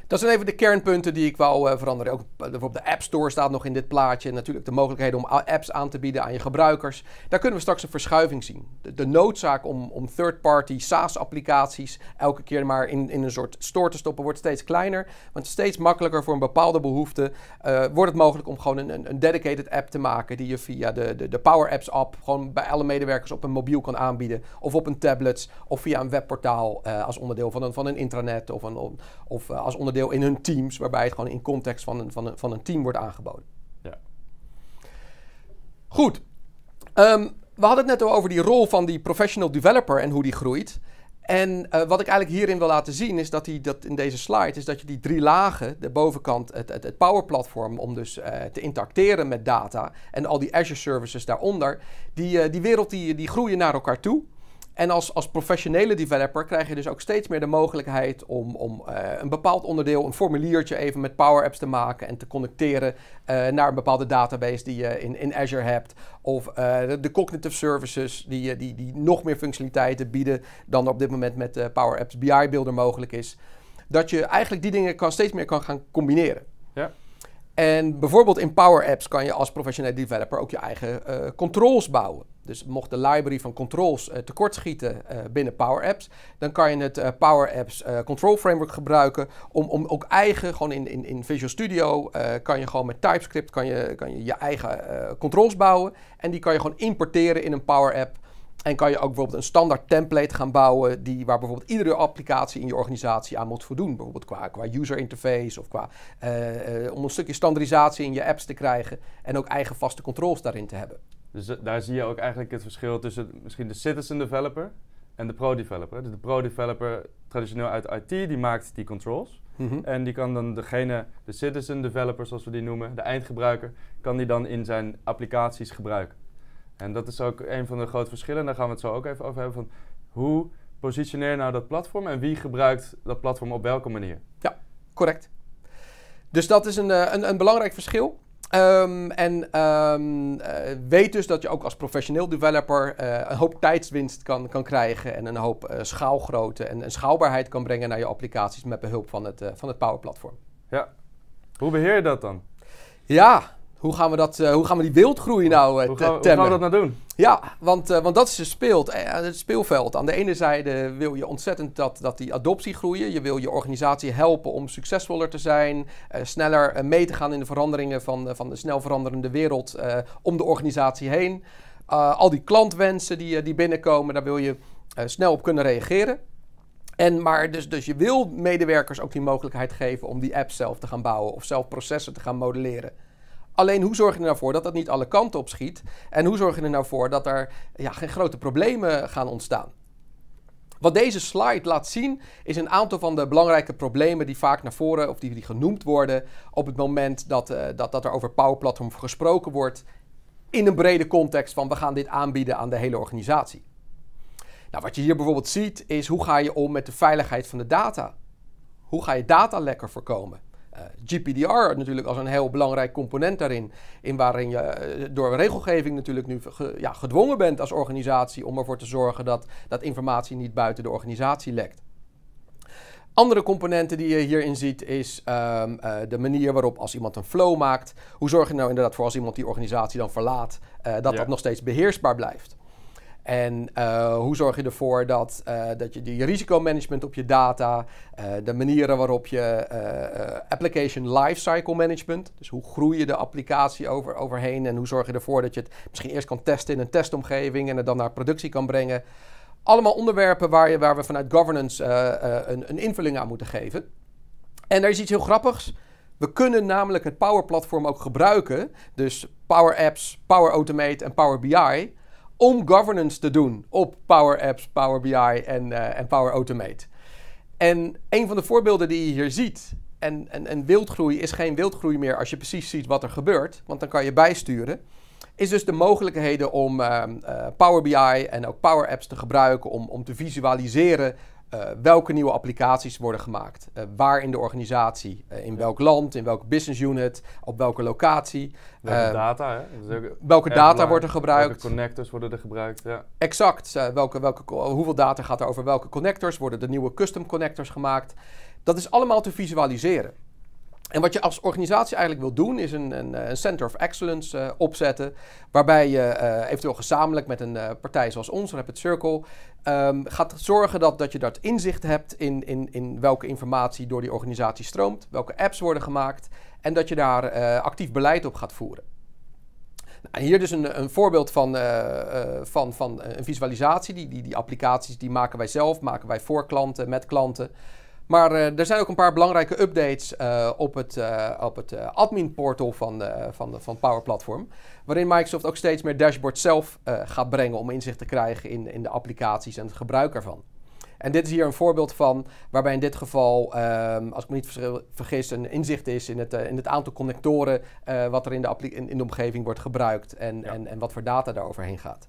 Dat zijn even de kernpunten die ik wou eh, veranderen. Ook eh, op de App Store staat nog in dit plaatje. Natuurlijk de mogelijkheden om apps aan te bieden aan je gebruikers. Daar kunnen we straks een verschuiving zien. De, noodzaak om, om third-party SaaS-applicaties elke keer maar in, in een soort store te stoppen wordt steeds kleiner. Want steeds makkelijker voor een bepaalde behoefte eh, wordt het mogelijk om gewoon een, een dedicated app te maken. Die je via de, de, de Power Apps app gewoon bij alle medewerkers op een mobiel kan aanbieden. Of op een tablet. Of via een webportaal als onderdeel van een, van een intranet. Of, een, of als onderdeel onderdeel in hun teams, waarbij het gewoon in context van een, van een, van een team wordt aangeboden. Ja. Goed. Ehm, we hadden het net al over die rol van die professional developer en hoe die groeit. En eh, wat ik eigenlijk hierin wil laten zien is dat, die, dat in deze slide is dat je die drie lagen, de bovenkant het, het, het Power Platform om dus eh, te interacteren met data en al die Azure services daaronder, die, eh, die wereld die, die groeien naar elkaar toe. En als, als professionele developer krijg je dus ook steeds meer de mogelijkheid om, om eh, een bepaald onderdeel, een formuliertje even met Power Apps te maken en te connecteren eh, naar een bepaalde database die je in, in Azure hebt. Of eh, de, cognitive services die, die, die nog meer functionaliteiten bieden dan op dit moment met de Power Apps BI Builder mogelijk is. Dat je eigenlijk die dingen kan, steeds meer kan gaan combineren. Ja. En bijvoorbeeld in Power Apps kan je als professionele developer ook je eigen eh, controls bouwen. Dus mocht de library van controls uh, eh, tekortschieten eh, binnen Power Apps, dan kan je het Power Apps Control Framework gebruiken om, om ook eigen, gewoon in, in, in Visual Studio, kan je gewoon met TypeScript kan je, kan je, je eigen controls bouwen. En die kan je gewoon importeren in een Power App en kan je ook bijvoorbeeld een standaard template gaan bouwen die, waar bijvoorbeeld iedere applicatie in je organisatie aan moet voldoen. Bijvoorbeeld qua, qua user interface of qua, eh, eh, om een stukje standaardisatie in je apps te krijgen en ook eigen vaste controls daarin te hebben. Dus eh, daar zie je ook eigenlijk het verschil tussen misschien de citizen developer en de pro-developer. Dus de pro-developer, traditioneel uit IT, die maakt die controls. Mhm. En die kan dan degene, de citizen developer zoals we die noemen, de eindgebruiker, kan die dan in zijn applicaties gebruiken. En dat is ook een van de grote verschillen. Daar gaan we het zo ook even over hebben. Van hoe positioneer nou dat platform en wie gebruikt dat platform op welke manier? Ja, correct. Dus dat is een, eh, een, een belangrijk verschil. Ehm, en ehm, eh, weet dus dat je ook als professioneel developer eh, een hoop tijdswinst kan, kan krijgen en een hoop schaalgrootte en, en, schaalbaarheid kan brengen naar je applicaties met behulp van het, van het Power Platform. Ja, hoe beheer je dat dan? Ja, hoe gaan we, dat, uh, hoe gaan we die wildgroei nou uh, hoe, gaan we, we dat nou doen? Ja, want, eh, want dat is speelt, het speelveld. Aan de ene zijde wil je ontzettend dat, dat die adoptie groeien. Je wil je organisatie helpen om succesvoller te zijn. sneller mee te gaan in de veranderingen van, van de snel veranderende wereld om de organisatie heen. al die klantwensen die, die binnenkomen, daar wil je snel op kunnen reageren. En maar dus, dus je wil medewerkers ook die mogelijkheid geven om die app zelf te gaan bouwen of zelf processen te gaan modelleren. Alleen hoe zorg je er nou voor dat dat niet alle kanten op schiet? En hoe zorg je er nou voor dat er ja, geen grote problemen gaan ontstaan? Wat deze slide laat zien is een aantal van de belangrijke problemen die vaak naar voren of die, die genoemd worden op het moment dat, eh, dat, dat er over Power Platform gesproken wordt in een brede context van we gaan dit aanbieden aan de hele organisatie. Nou, wat je hier bijvoorbeeld ziet is hoe ga je om met de veiligheid van de data? Hoe ga je data lekker voorkomen? Eh, GPDR natuurlijk als een heel belangrijk component daarin. In waarin je eh, door regelgeving natuurlijk nu ja, gedwongen bent als organisatie om ervoor te zorgen dat, dat informatie niet buiten de organisatie lekt. Andere componenten die je hierin ziet is ehm, eh, de manier waarop als iemand een flow maakt. Hoe zorg je nou inderdaad voor als iemand die organisatie dan verlaat, dat dat nog steeds beheersbaar blijft. En eh, hoe zorg je ervoor dat, uh, dat je die risicomanagement op je data, eh, de manieren waarop je application lifecycle management, dus hoe groei je de applicatie over, overheen en hoe zorg je ervoor dat je het misschien eerst kan testen in een testomgeving en het dan naar productie kan brengen. Allemaal onderwerpen waar, je, waar we vanuit governance een, een invulling aan moeten geven. En er is iets heel grappigs. We kunnen namelijk het Power Platform ook gebruiken, dus Power Apps, Power Automate en Power BI om governance te doen op Power Apps, Power BI en, eh, en Power Automate. En een van de voorbeelden die je hier ziet, en, en, en wildgroei is geen wildgroei meer als je precies ziet wat er gebeurt, want dan kan je bijsturen, is dus de mogelijkheden om uh, Power BI en ook Power Apps te gebruiken om, om te visualiseren eh, welke nieuwe applicaties worden gemaakt. Eh, waar in de organisatie, eh, in welk land, in welke business unit, op welke locatie. Welke data, hè? welke data wordt er gebruikt. Welke connectors worden er gebruikt, ja. Exact. welke, welke, hoeveel data gaat er over welke connectors? Worden de nieuwe custom connectors gemaakt? Dat is allemaal te visualiseren. En wat je als organisatie eigenlijk wil doen, is een, een, eh, een Center of Excellence eh, opzetten. Waarbij je eh, eventueel gezamenlijk met een partij zoals ons, Rapid Circle, ehm, gaat zorgen dat, dat je dat inzicht hebt in, in, in welke informatie door die organisatie stroomt, welke apps worden gemaakt en dat je daar actief beleid op gaat voeren. Nou, hier dus een, een voorbeeld van, van, van een visualisatie. Die, die, die applicaties die maken wij zelf, maken wij voor klanten, met klanten. Maar eh, er zijn ook een paar belangrijke updates eh, op het, uh, op het admin portal van, de, van, de, van Power Platform. Waarin Microsoft ook steeds meer dashboards zelf gaat brengen om inzicht te krijgen in, in de applicaties en het gebruik ervan. En dit is hier een voorbeeld van, waarbij in dit geval, ehm, als ik me niet vergis, een inzicht is in het, in het aantal connectoren wat er in de, in, de, omgeving wordt gebruikt en, en, en wat voor data daar overheen gaat.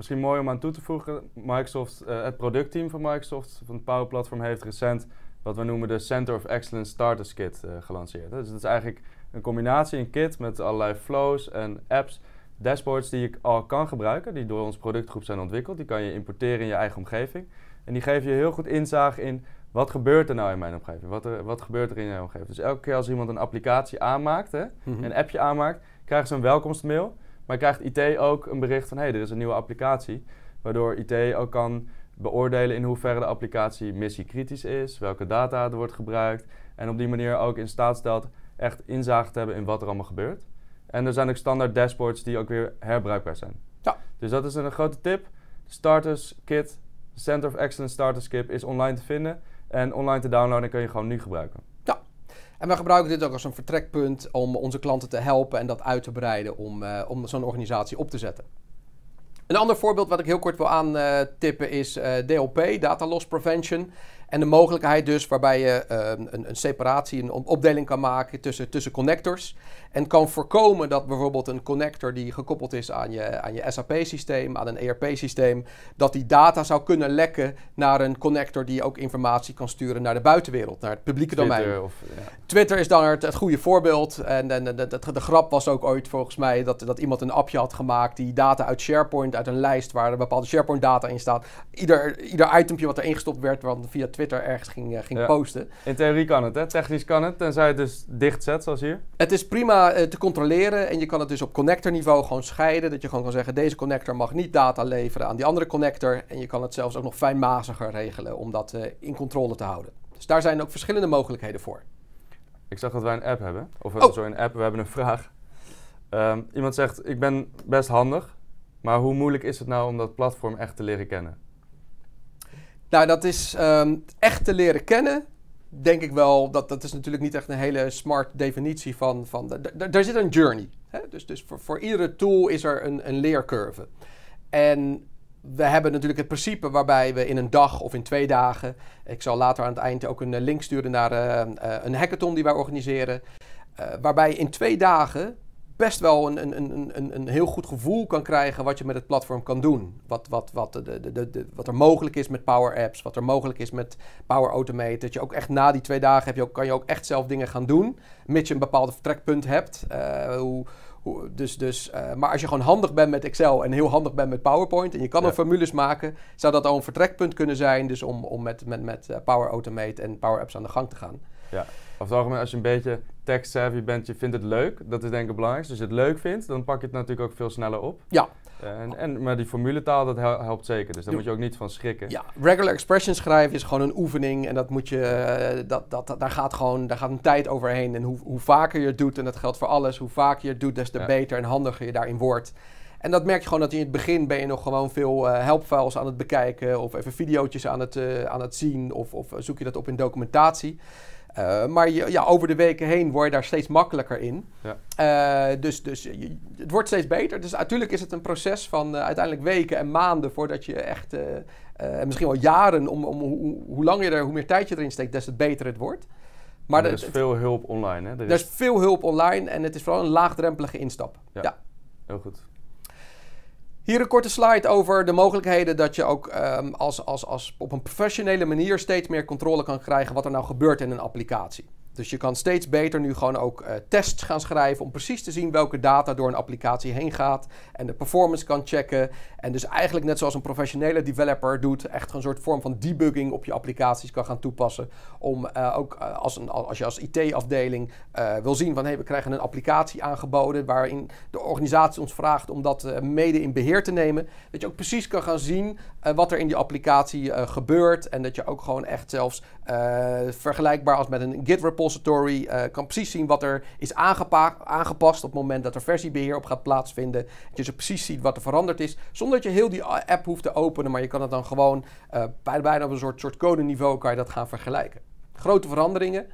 Misschien mooi om aan toe te voegen, Microsoft, eh, het productteam van Microsoft, van het Power Platform, heeft recent wat we noemen de Center of Excellence Starters Kit eh, gelanceerd. Dus dat is eigenlijk een combinatie, een kit met allerlei flows en apps, dashboards die je al kan gebruiken, die door ons productgroep zijn ontwikkeld. Die kan je importeren in je eigen omgeving. En die geven je heel goed inzage in wat gebeurt er nou in mijn omgeving? Wat, er, wat gebeurt er in je omgeving? Dus elke keer als iemand een applicatie aanmaakt, hè, mhm. een appje aanmaakt, krijgen ze een welkomstmail. Maar krijgt IT ook een bericht van hé, hey, er is een nieuwe applicatie. Waardoor IT ook kan beoordelen in hoeverre de applicatie missiekritisch is, welke data er wordt gebruikt. En op die manier ook in staat stelt echt inzage te hebben in wat er allemaal gebeurt. En er zijn ook standaard dashboards die ook weer herbruikbaar zijn. Ja. Dus dat is een grote tip. Starters Kit, Center of Excellence Starters Kit is online te vinden. En online te downloaden kun je gewoon nu gebruiken. En we gebruiken dit ook als een vertrekpunt om onze klanten te helpen en dat uit te breiden om, eh, om zo'n organisatie op te zetten. Een ander voorbeeld wat ik heel kort wil aantippen is eh, DLP, Data Loss Prevention. En de mogelijkheid dus waarbij je ehm, een, een, separatie, een opdeling kan maken tussen, tussen connectors. En kan voorkomen dat bijvoorbeeld een connector die gekoppeld is aan je, aan je SAP-systeem, aan een ERP-systeem, dat die data zou kunnen lekken naar een connector die ook informatie kan sturen naar de buitenwereld, naar het publieke Twitter, domein. Of, ja. Twitter is dan het, het goede voorbeeld. En, en, de, de, grap was ook ooit volgens mij dat, dat iemand een appje had gemaakt die data uit SharePoint, uit een lijst waar een bepaalde SharePoint-data in staat, ieder, ieder itempje wat er ingestopt werd, want via Twitter Twitter ergens ging, eh, ging posten. In theorie kan het, hè? technisch kan het, tenzij het dus dicht zet, zoals hier. Het is prima eh, te controleren en je kan het dus op connectorniveau gewoon scheiden. Dat je gewoon kan zeggen, deze connector mag niet data leveren aan die andere connector. En je kan het zelfs ook nog fijnmaziger regelen om dat eh, in controle te houden. Dus daar zijn ook verschillende mogelijkheden voor. Ik zag dat wij een app hebben. Of oh. zo een app, we hebben een vraag. Ehm, iemand zegt, ik ben best handig, maar hoe moeilijk is het nou om dat platform echt te leren kennen? Nou, dat is ehm, echt te leren kennen. Denk ik wel, dat, dat is natuurlijk niet echt een hele smart definitie van. van daar zit een journey. Hè? Dus, dus voor, voor iedere tool is er een, een leercurve. En we hebben natuurlijk het principe waarbij we in een dag of in twee dagen. Ik zal later aan het eind ook een link sturen naar ehm, eh, een hackathon die wij organiseren. Eh, waarbij in twee dagen best wel een, een, een, een, een heel goed gevoel kan krijgen wat je met het platform kan doen. Wat, wat, wat, de, de, de, wat er mogelijk is met Power Apps, wat er mogelijk is met Power Automate. Dat je ook echt na die twee dagen heb je ook, kan je ook echt zelf dingen gaan doen. Mits je een bepaald vertrekpunt hebt. Eh, dus, dus, eh, maar als je gewoon handig bent met Excel en heel handig bent met PowerPoint en je kan ja. er formules maken, zou dat al een vertrekpunt kunnen zijn. Dus om, om met, met, met eh, Power Automate en Power Apps aan de gang te gaan. Ja, over het algemeen als je een beetje tech-savvy bent, je vindt het leuk. Dat is denk ik het belangrijkste. Als je het leuk vindt, dan pak je het natuurlijk ook veel sneller op. Ja. En, en, maar die formuletaal, dat helpt zeker. Dus daar moet je ook niet van schrikken. Ja, regular expression schrijven is gewoon een oefening. En dat moet je, eh, dat, dat, daar, gaat gewoon, daar gaat een tijd overheen. En hoe, hoe vaker je het doet, en dat geldt voor alles, hoe vaker je het doet, des te beter en handiger je daarin wordt. En dat merk je gewoon dat in het begin ben je nog gewoon veel uh, helpfiles aan het bekijken. Of even video's aan, het, eh, aan het zien. Of, of zoek je dat op in documentatie. Eh, maar ja, over de weken heen word je daar steeds makkelijker in. Ja. Eh, dus dus het wordt steeds beter. Dus natuurlijk is het een proces van eh, uiteindelijk weken en maanden voordat je echt, misschien wel jaren, om, om hoe, langer je er, hoe meer tijd je erin steekt, des te beter het wordt. Maar er is veel hulp online. Hè? Er, is... veel hulp online en het is vooral een laagdrempelige instap. ja. heel goed. Hier een korte slide over de mogelijkheden dat je ook ehm, als, als, als op een professionele manier steeds meer controle kan krijgen wat er nou gebeurt in een applicatie. Dus je kan steeds beter nu gewoon ook eh, tests gaan schrijven om precies te zien welke data door een applicatie heen gaat en de performance kan checken. En dus eigenlijk net zoals een professionele developer doet, echt een soort vorm van debugging op je applicaties kan gaan toepassen. Om eh, ook eh, als, een, als je als IT-afdeling wil zien van hé, hey, we krijgen een applicatie aangeboden waarin de organisatie ons vraagt om dat mede in beheer te nemen. Dat je ook precies kan gaan zien wat er in die applicatie gebeurt en dat je ook gewoon echt zelfs vergelijkbaar als met een Git repository eh, kan precies zien wat er is aangepast op het moment dat er versiebeheer op gaat plaatsvinden. Dat je precies ziet wat er veranderd is, zonder dat je heel die app hoeft te openen, maar je kan het dan gewoon eh, bijna op een soort, soort codeniveau kan je dat gaan vergelijken. Grote veranderingen.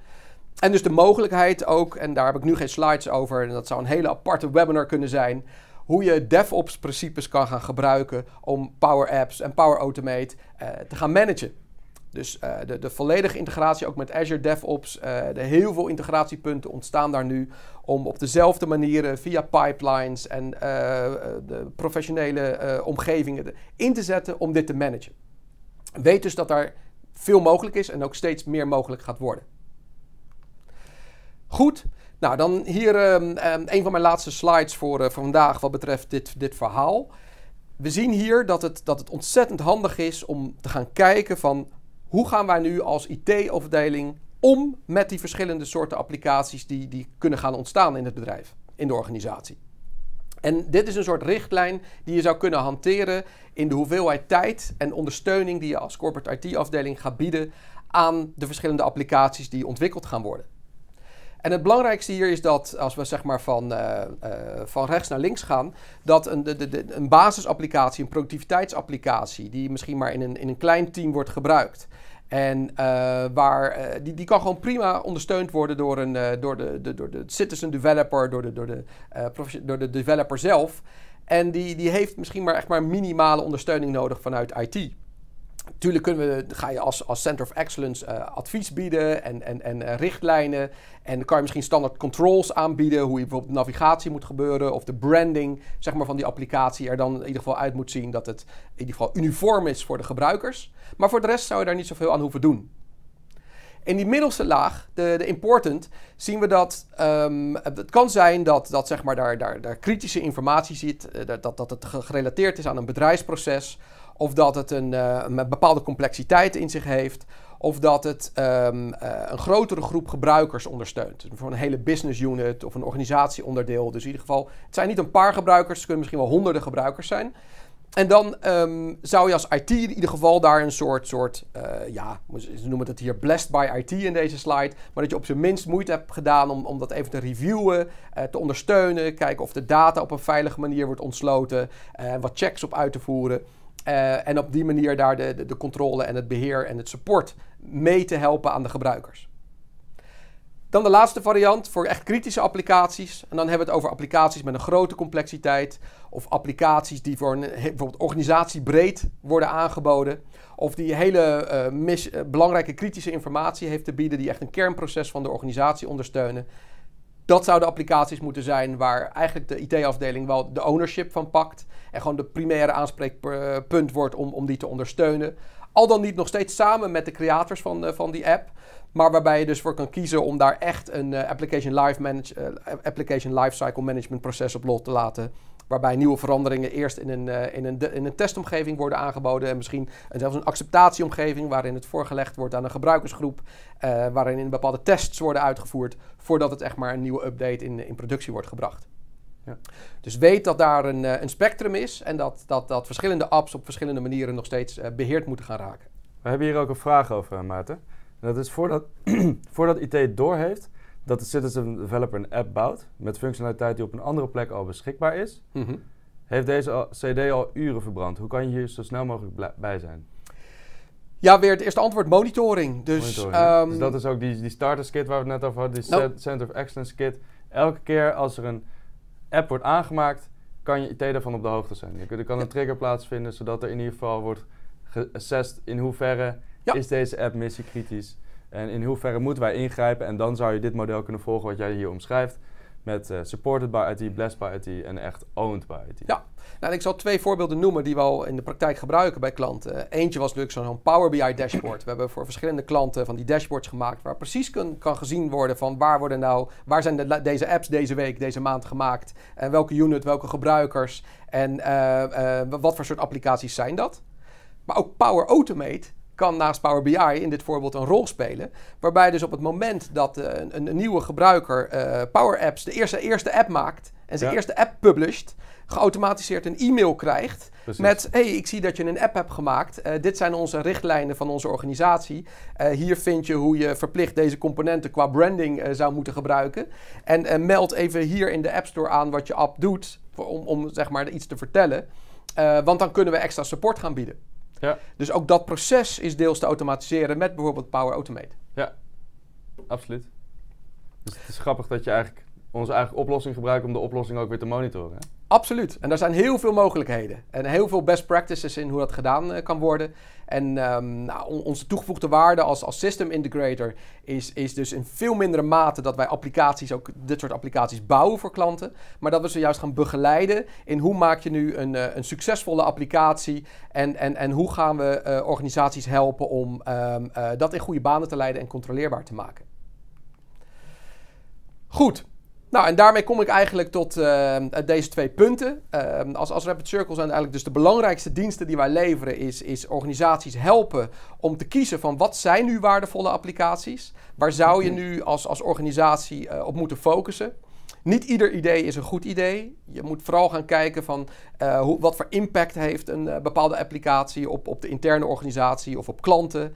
En dus de mogelijkheid ook, en daar heb ik nu geen slides over, en dat zou een hele aparte webinar kunnen zijn, hoe je DevOps principes kan gaan gebruiken om Power Apps en Power Automate eh, te gaan managen. Dus eh, de, de, volledige integratie ook met Azure DevOps. Eh, de heel veel integratiepunten ontstaan daar nu om op dezelfde manieren via pipelines en eh, de professionele omgevingen in te zetten om dit te managen. Weet dus dat daar veel mogelijk is en ook steeds meer mogelijk gaat worden. Goed, nou dan hier ehm, ehm, een van mijn laatste slides voor, voor vandaag wat betreft dit, dit verhaal. We zien hier dat het, dat het ontzettend handig is om te gaan kijken van hoe gaan wij nu als IT-afdeling om met die verschillende soorten applicaties die, die kunnen gaan ontstaan in het bedrijf, in de organisatie? En dit is een soort richtlijn die je zou kunnen hanteren in de hoeveelheid tijd en ondersteuning die je als corporate IT-afdeling gaat bieden aan de verschillende applicaties die ontwikkeld gaan worden. En het belangrijkste hier is dat als we zeg maar van, eh, eh, van rechts naar links gaan, dat een, de, de, een basisapplicatie, een productiviteitsapplicatie, die misschien maar in een, in een klein team wordt gebruikt. En eh, waar, die, die kan gewoon prima ondersteund worden door, een, door, de, de, door de citizen developer, door de, door, de, door de developer zelf. En die, die heeft misschien maar echt maar minimale ondersteuning nodig vanuit IT. Tuurlijk kunnen we, ga je als, als Center of Excellence eh, advies bieden en, en, en uh, richtlijnen. En kan je misschien standaard controls aanbieden, hoe je bijvoorbeeld navigatie moet gebeuren of de branding zeg maar, van die applicatie er dan in ieder geval uit moet zien dat het in ieder geval uniform is voor de gebruikers. Maar voor de rest zou je daar niet zoveel aan hoeven doen. In die middelste laag, de, de important, zien we dat ehm, het kan zijn dat, dat zeg maar daar, daar, daar kritische informatie zit, eh, dat, dat het gerelateerd is aan een bedrijfsproces of dat het een, een eh, bepaalde complexiteit in zich heeft of dat het ehm, eh, een grotere groep gebruikers ondersteunt. Dus bijvoorbeeld voor een hele business unit of een organisatieonderdeel. Dus in ieder geval, het zijn niet een paar gebruikers, het kunnen misschien wel honderden gebruikers zijn. En dan ehm, zou je als IT in ieder geval daar een soort, soort eh, ja, ze noemen het hier blessed by IT in deze slide. Maar dat je op zijn minst moeite hebt gedaan om, om dat even te reviewen, te ondersteunen. Kijken of de data op een veilige manier wordt ontsloten. en wat checks op uit te voeren. Eh, en op die manier daar de, de, de, controle en het beheer en het support mee te helpen aan de gebruikers. Dan de laatste variant voor echt kritische applicaties. En dan hebben we het over applicaties met een grote complexiteit. Of applicaties die voor een bijvoorbeeld organisatiebreed worden aangeboden. Of die hele eh, belangrijke kritische informatie heeft te bieden die echt een kernproces van de organisatie ondersteunen dat zouden applicaties moeten zijn waar eigenlijk de IT-afdeling wel de ownership van pakt. En gewoon de primaire aanspreekpunt wordt om, om die te ondersteunen. Al dan niet nog steeds samen met de creators van, eh, van die app. Maar waarbij je dus voor kan kiezen om daar echt een eh, application, life manage, eh, application lifecycle management proces op lot te laten waarbij nieuwe veranderingen eerst in een, eh, in een, in een testomgeving worden aangeboden en misschien zelfs een acceptatieomgeving waarin het voorgelegd wordt aan een gebruikersgroep, eh, waarin in bepaalde tests worden uitgevoerd voordat het echt maar een nieuwe update in, in productie wordt gebracht. Ja. Dus weet dat daar een, eh, een, spectrum is en dat, dat, dat verschillende apps op verschillende manieren nog steeds beheerd moeten gaan raken. We hebben hier ook een vraag over, Maarten. dat is voordat, voordat IT doorheeft, dat de citizen developer een app bouwt met functionaliteit die op een andere plek al beschikbaar is, mhm. heeft deze CD al uren verbrand. Hoe kan je hier zo snel mogelijk bij zijn? Ja, weer het eerste antwoord, monitoring. Dus, ehm, dus dat is ook die, die starters kit waar we het net over hadden, die nou. Center of Excellence kit. Elke keer als er een app wordt aangemaakt, kan je IT daarvan op de hoogte zijn. Er kan een trigger plaatsvinden, zodat er in ieder geval wordt geassessed in hoeverre is deze app missiekritisch en in hoeverre moeten wij ingrijpen? En dan zou je dit model kunnen volgen wat jij hier omschrijft. Met eh, supported by IT, blessed by IT en echt owned by IT. Ja, nou, ik zal twee voorbeelden noemen die we al in de praktijk gebruiken bij klanten. Eentje was natuurlijk zo'n Power BI dashboard. We hebben voor verschillende klanten van die dashboards gemaakt waar precies kan, gezien worden van waar worden nou, waar zijn de, deze apps deze week, deze maand gemaakt en welke unit, welke gebruikers en eh, eh, wat voor soort applicaties zijn dat. Maar ook Power Automate kan naast Power BI in dit voorbeeld een rol spelen. Waarbij dus op het moment dat eh, een, een, nieuwe gebruiker eh, Power Apps de eerste, eerste app maakt en zijn eerste app published, geautomatiseerd een e-mail krijgt met: hey, ik zie dat je een app hebt gemaakt. Eh, dit zijn onze richtlijnen van onze organisatie. hier vind je hoe je verplicht deze componenten qua branding zou moeten gebruiken. En meld even hier in de App Store aan wat je app doet om, om zeg maar iets te vertellen. want dan kunnen we extra support gaan bieden. Ja. Dus ook dat proces is deels te automatiseren met bijvoorbeeld Power Automate. Ja, absoluut. Dus het is grappig dat je eigenlijk onze eigen oplossing gebruikt om de oplossing ook weer te monitoren. Absoluut. En daar zijn heel veel mogelijkheden en heel veel best practices in hoe dat gedaan eh, kan worden. En ehm, nou, onze toegevoegde waarde als, als system integrator is, is dus in veel mindere mate dat wij applicaties, ook dit soort applicaties bouwen voor klanten. Maar dat we ze juist gaan begeleiden in hoe maak je nu een, eh, een succesvolle applicatie en, en, en hoe gaan we eh, organisaties helpen om ehm, eh, dat in goede banen te leiden en controleerbaar te maken. Goed. Nou, en daarmee kom ik eigenlijk tot ehm, deze twee punten. Uh, als, als Rapid Circle zijn eigenlijk dus de belangrijkste diensten die wij leveren, is, is organisaties helpen om te kiezen van wat zijn nu waardevolle applicaties? Waar zou je mhm. nu als, als organisatie eh, op moeten focussen? Niet ieder idee is een goed idee. Je moet vooral gaan kijken van eh, hoe, wat voor impact heeft een eh, bepaalde applicatie op, op de interne organisatie of op klanten.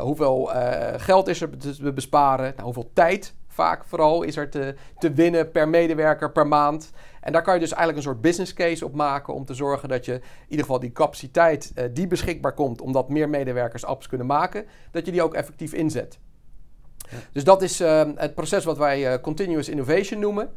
hoeveel geld is er te besparen? Nou, hoeveel tijd vaak vooral is er te, te winnen per medewerker per maand. En daar kan je dus eigenlijk een soort business case op maken om te zorgen dat je in ieder geval die capaciteit eh, die beschikbaar komt, omdat meer medewerkers apps kunnen maken, dat je die ook effectief inzet. Dus dat is ehm, het proces wat wij eh, continuous innovation noemen.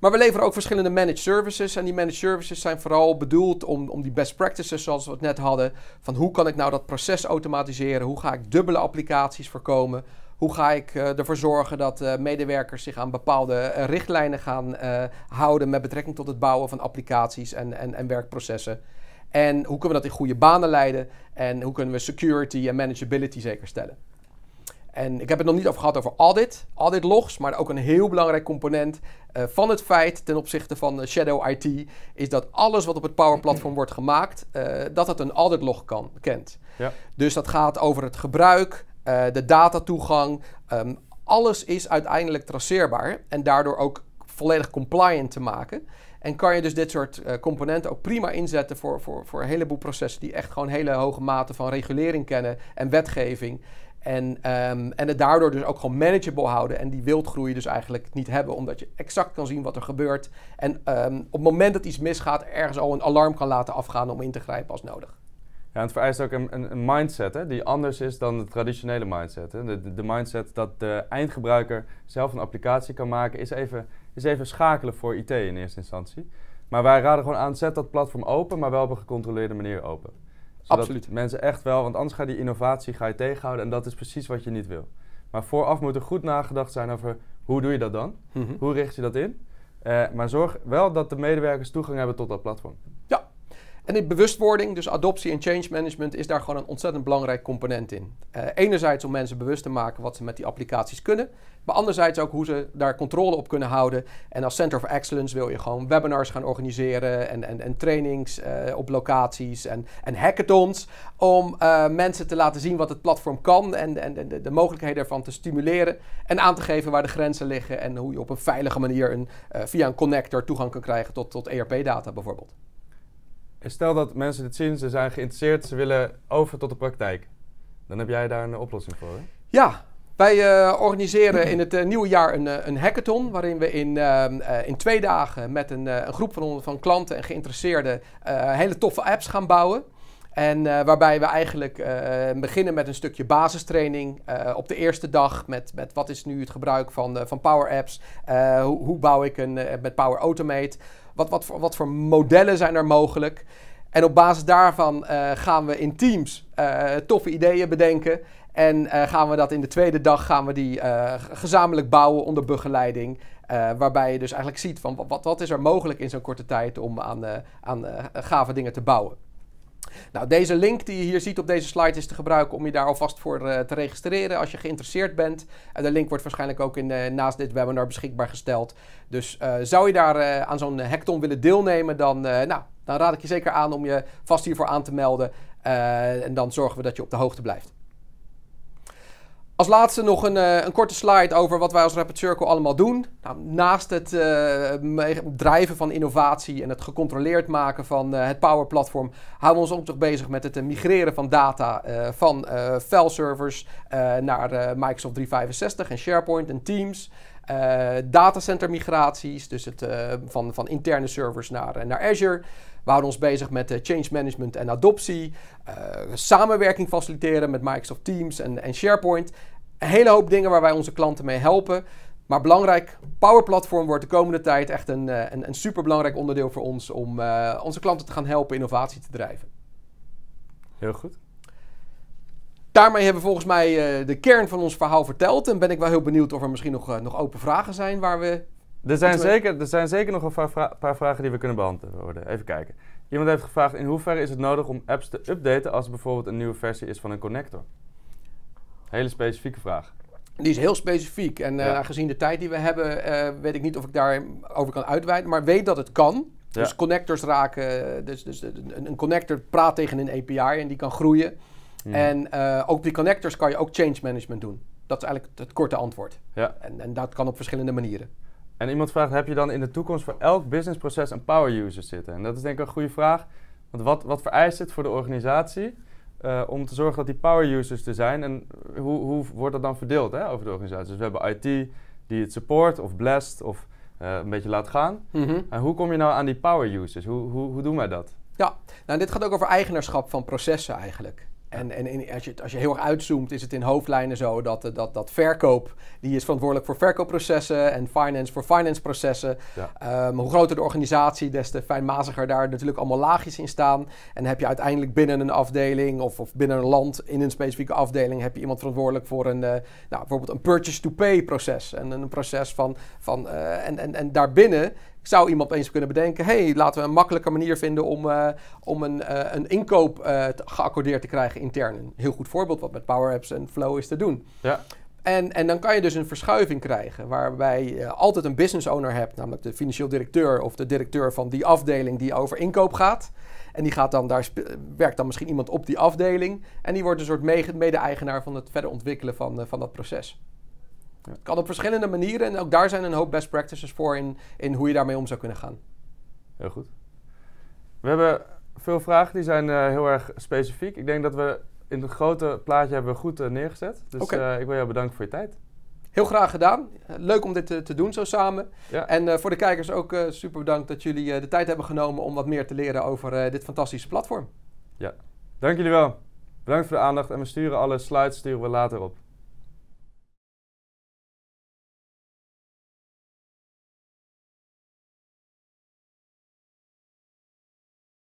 Maar we leveren ook verschillende managed services. En die managed services zijn vooral bedoeld om, om die best practices, zoals we het net hadden. Van hoe kan ik nou dat proces automatiseren? Hoe ga ik dubbele applicaties voorkomen? Hoe ga ik eh, ervoor zorgen dat eh, medewerkers zich aan bepaalde eh, richtlijnen gaan houden met betrekking tot het bouwen van applicaties en, en, en werkprocessen? En hoe kunnen we dat in goede banen leiden? En hoe kunnen we security en manageability zeker stellen? En ik heb het nog niet over gehad over audit, audit logs, maar ook een heel belangrijk component van het feit ten opzichte van shadow IT is dat alles wat op het Power Platform wordt gemaakt, dat het een audit log kan, kent. Ja. Dus dat gaat over het gebruik, eh, de datatoegang. Um, alles is uiteindelijk traceerbaar en daardoor ook volledig compliant te maken. En kan je dus dit soort eh, componenten ook prima inzetten voor, voor, voor een heleboel processen die echt gewoon hele hoge mate van regulering kennen en wetgeving. En, ehm, en het daardoor dus ook gewoon manageable houden en die wildgroei dus eigenlijk niet hebben, omdat je exact kan zien wat er gebeurt. En ehm, op het moment dat iets misgaat, ergens al een alarm kan laten afgaan om in te grijpen als nodig. Ja, het vereist ook een, een, mindset hè, die anders is dan de traditionele mindset. Hè. De, de, mindset dat de eindgebruiker zelf een applicatie kan maken, is even, is even schakelen voor IT in eerste instantie. Maar wij raden gewoon aan, zet dat platform open, maar wel op een gecontroleerde manier open. Absoluut. mensen echt wel, want anders ga je die innovatie ga je tegenhouden en dat is precies wat je niet wil. Maar vooraf moet er goed nagedacht zijn over hoe doe je dat dan? Mhm. Hoe richt je dat in? Eh, maar zorg wel dat de medewerkers toegang hebben tot dat platform. Ja, en die bewustwording, dus adoptie en change management, is daar gewoon een ontzettend belangrijk component in. Eh, enerzijds om mensen bewust te maken wat ze met die applicaties kunnen, maar anderzijds ook hoe ze daar controle op kunnen houden. En als Center of Excellence wil je gewoon webinars gaan organiseren en, en, en trainings eh, op locaties en, en hackathons om eh, mensen te laten zien wat het platform kan en, en, de, mogelijkheden ervan te stimuleren en aan te geven waar de grenzen liggen en hoe je op een veilige manier een, via een connector toegang kan krijgen tot, tot ERP-data bijvoorbeeld stel dat mensen dit zien, ze zijn geïnteresseerd, ze willen over tot de praktijk. Dan heb jij daar een oplossing voor. Ja, wij eh, organiseren in het eh, nieuwe jaar een, eh, een, hackathon, waarin we in, ehm, in twee dagen met een, een groep van, van klanten en geïnteresseerden hele toffe apps gaan bouwen. En waarbij we eigenlijk beginnen met een stukje basistraining op de eerste dag. Met, met wat is nu het gebruik van, van Power Apps? Hoe, hoe, bouw ik een, met Power Automate? Wat, wat, voor, wat voor modellen zijn er mogelijk? En op basis daarvan eh, gaan we in teams eh, toffe ideeën bedenken. En eh, gaan we dat in de tweede dag gaan we die gezamenlijk bouwen onder begeleiding. waarbij je dus eigenlijk ziet van wat, wat is er mogelijk in zo'n korte tijd om aan, aan gave dingen te bouwen. Nou, deze link die je hier ziet op deze slide is te gebruiken om je daar alvast voor eh, te registreren als je geïnteresseerd bent. En de link wordt waarschijnlijk ook in, eh, naast dit webinar beschikbaar gesteld. Dus eh, zou je daar aan zo'n hackathon willen deelnemen, dan, nou, dan raad ik je zeker aan om je vast hiervoor aan te melden. en dan zorgen we dat je op de hoogte blijft. Als laatste nog een, eh, een, korte slide over wat wij als Rapid Circle allemaal doen. Nou, naast het uh, drijven van innovatie en het gecontroleerd maken van eh, het Power Platform, houden we ons ook nog bezig met het migreren van data van file-servers naar Microsoft 365 en SharePoint en Teams. datacenter migraties, dus het, van, van interne servers naar, naar Azure. We houden ons bezig met eh, change management en adoptie, eh, samenwerking faciliteren met Microsoft Teams en, en SharePoint. Een hele hoop dingen waar wij onze klanten mee helpen. Maar belangrijk, Power Platform wordt de komende tijd echt een, eh, een, een superbelangrijk onderdeel voor ons om onze klanten te gaan helpen innovatie te drijven. Heel goed. Daarmee hebben we volgens mij de kern van ons verhaal verteld. En ben ik wel heel benieuwd of er misschien nog, nog open vragen zijn waar we er zijn, zeker, er zijn zeker nog een paar, vragen die we kunnen beantwoorden. Even kijken. Iemand heeft gevraagd: in hoeverre is het nodig om apps te updaten als er bijvoorbeeld een nieuwe versie is van een connector? Hele specifieke vraag. Die is heel specifiek. En eh, aangezien gezien de tijd die we hebben, eh, weet ik niet of ik daarover kan uitweiden. Maar weet dat het kan. Dus connectors raken. Eh, dus, dus een, een connector praat tegen een API en die kan groeien. Hmm. En ook die connectors kan je ook change management doen. Dat is eigenlijk het korte antwoord. Ja. En, en dat kan op verschillende manieren. En iemand vraagt, heb je dan in de toekomst voor elk businessproces een power user zitten? En dat is denk ik een goede vraag. Want wat, wat vereist het voor de organisatie eh, om te zorgen dat die power users er zijn? En hoe, hoe wordt dat dan verdeeld hè, over de organisatie? Dus we hebben IT die het support of blest of eh, een beetje laat gaan. Mhm. En hoe kom je nou aan die power users? Hoe, hoe, hoe doen wij dat? Ja, nou dit gaat ook over eigenaarschap van processen eigenlijk. En, en als, je, als je heel erg uitzoomt, is het in hoofdlijnen zo dat, eh, dat, dat verkoop, die is verantwoordelijk voor verkoopprocessen en finance voor financeprocessen. Ja. Ehm, hoe groter de organisatie, des te fijnmaziger daar natuurlijk allemaal laagjes in staan. En heb je uiteindelijk binnen een afdeling of, of binnen een land in een specifieke afdeling, heb je iemand verantwoordelijk voor een, eh, nou, bijvoorbeeld een purchase-to-pay proces. En een proces van, van eh, en, en, en daarbinnen ik zou iemand eens kunnen bedenken, hey, laten we een makkelijke manier vinden om, eh, om een, eh, een inkoop eh, geaccordeerd te krijgen intern. Een heel goed voorbeeld wat met Power Apps en Flow is te doen. Ja. En, en dan kan je dus een verschuiving krijgen, waarbij je altijd een business owner hebt, namelijk de financieel directeur of de directeur van die afdeling die over inkoop gaat. En die gaat dan, daar werkt dan misschien iemand op die afdeling en die wordt een soort mede-eigenaar van het verder ontwikkelen van, van dat proces. Het kan op verschillende manieren en ook daar zijn een hoop best practices voor in, in hoe je daarmee om zou kunnen gaan. Heel goed. We hebben veel vragen, die zijn eh, heel erg specifiek. Ik denk dat we in het grote plaatje hebben goed eh, neergezet. Dus eh, ik wil jou bedanken voor je tijd. Heel graag gedaan. Leuk om dit te, te doen zo samen. Ja. En voor de kijkers ook super bedankt dat jullie de tijd hebben genomen om wat meer te leren over dit fantastische platform. Ja, dank jullie wel. Bedankt voor de aandacht en we sturen alle slides sturen we later op.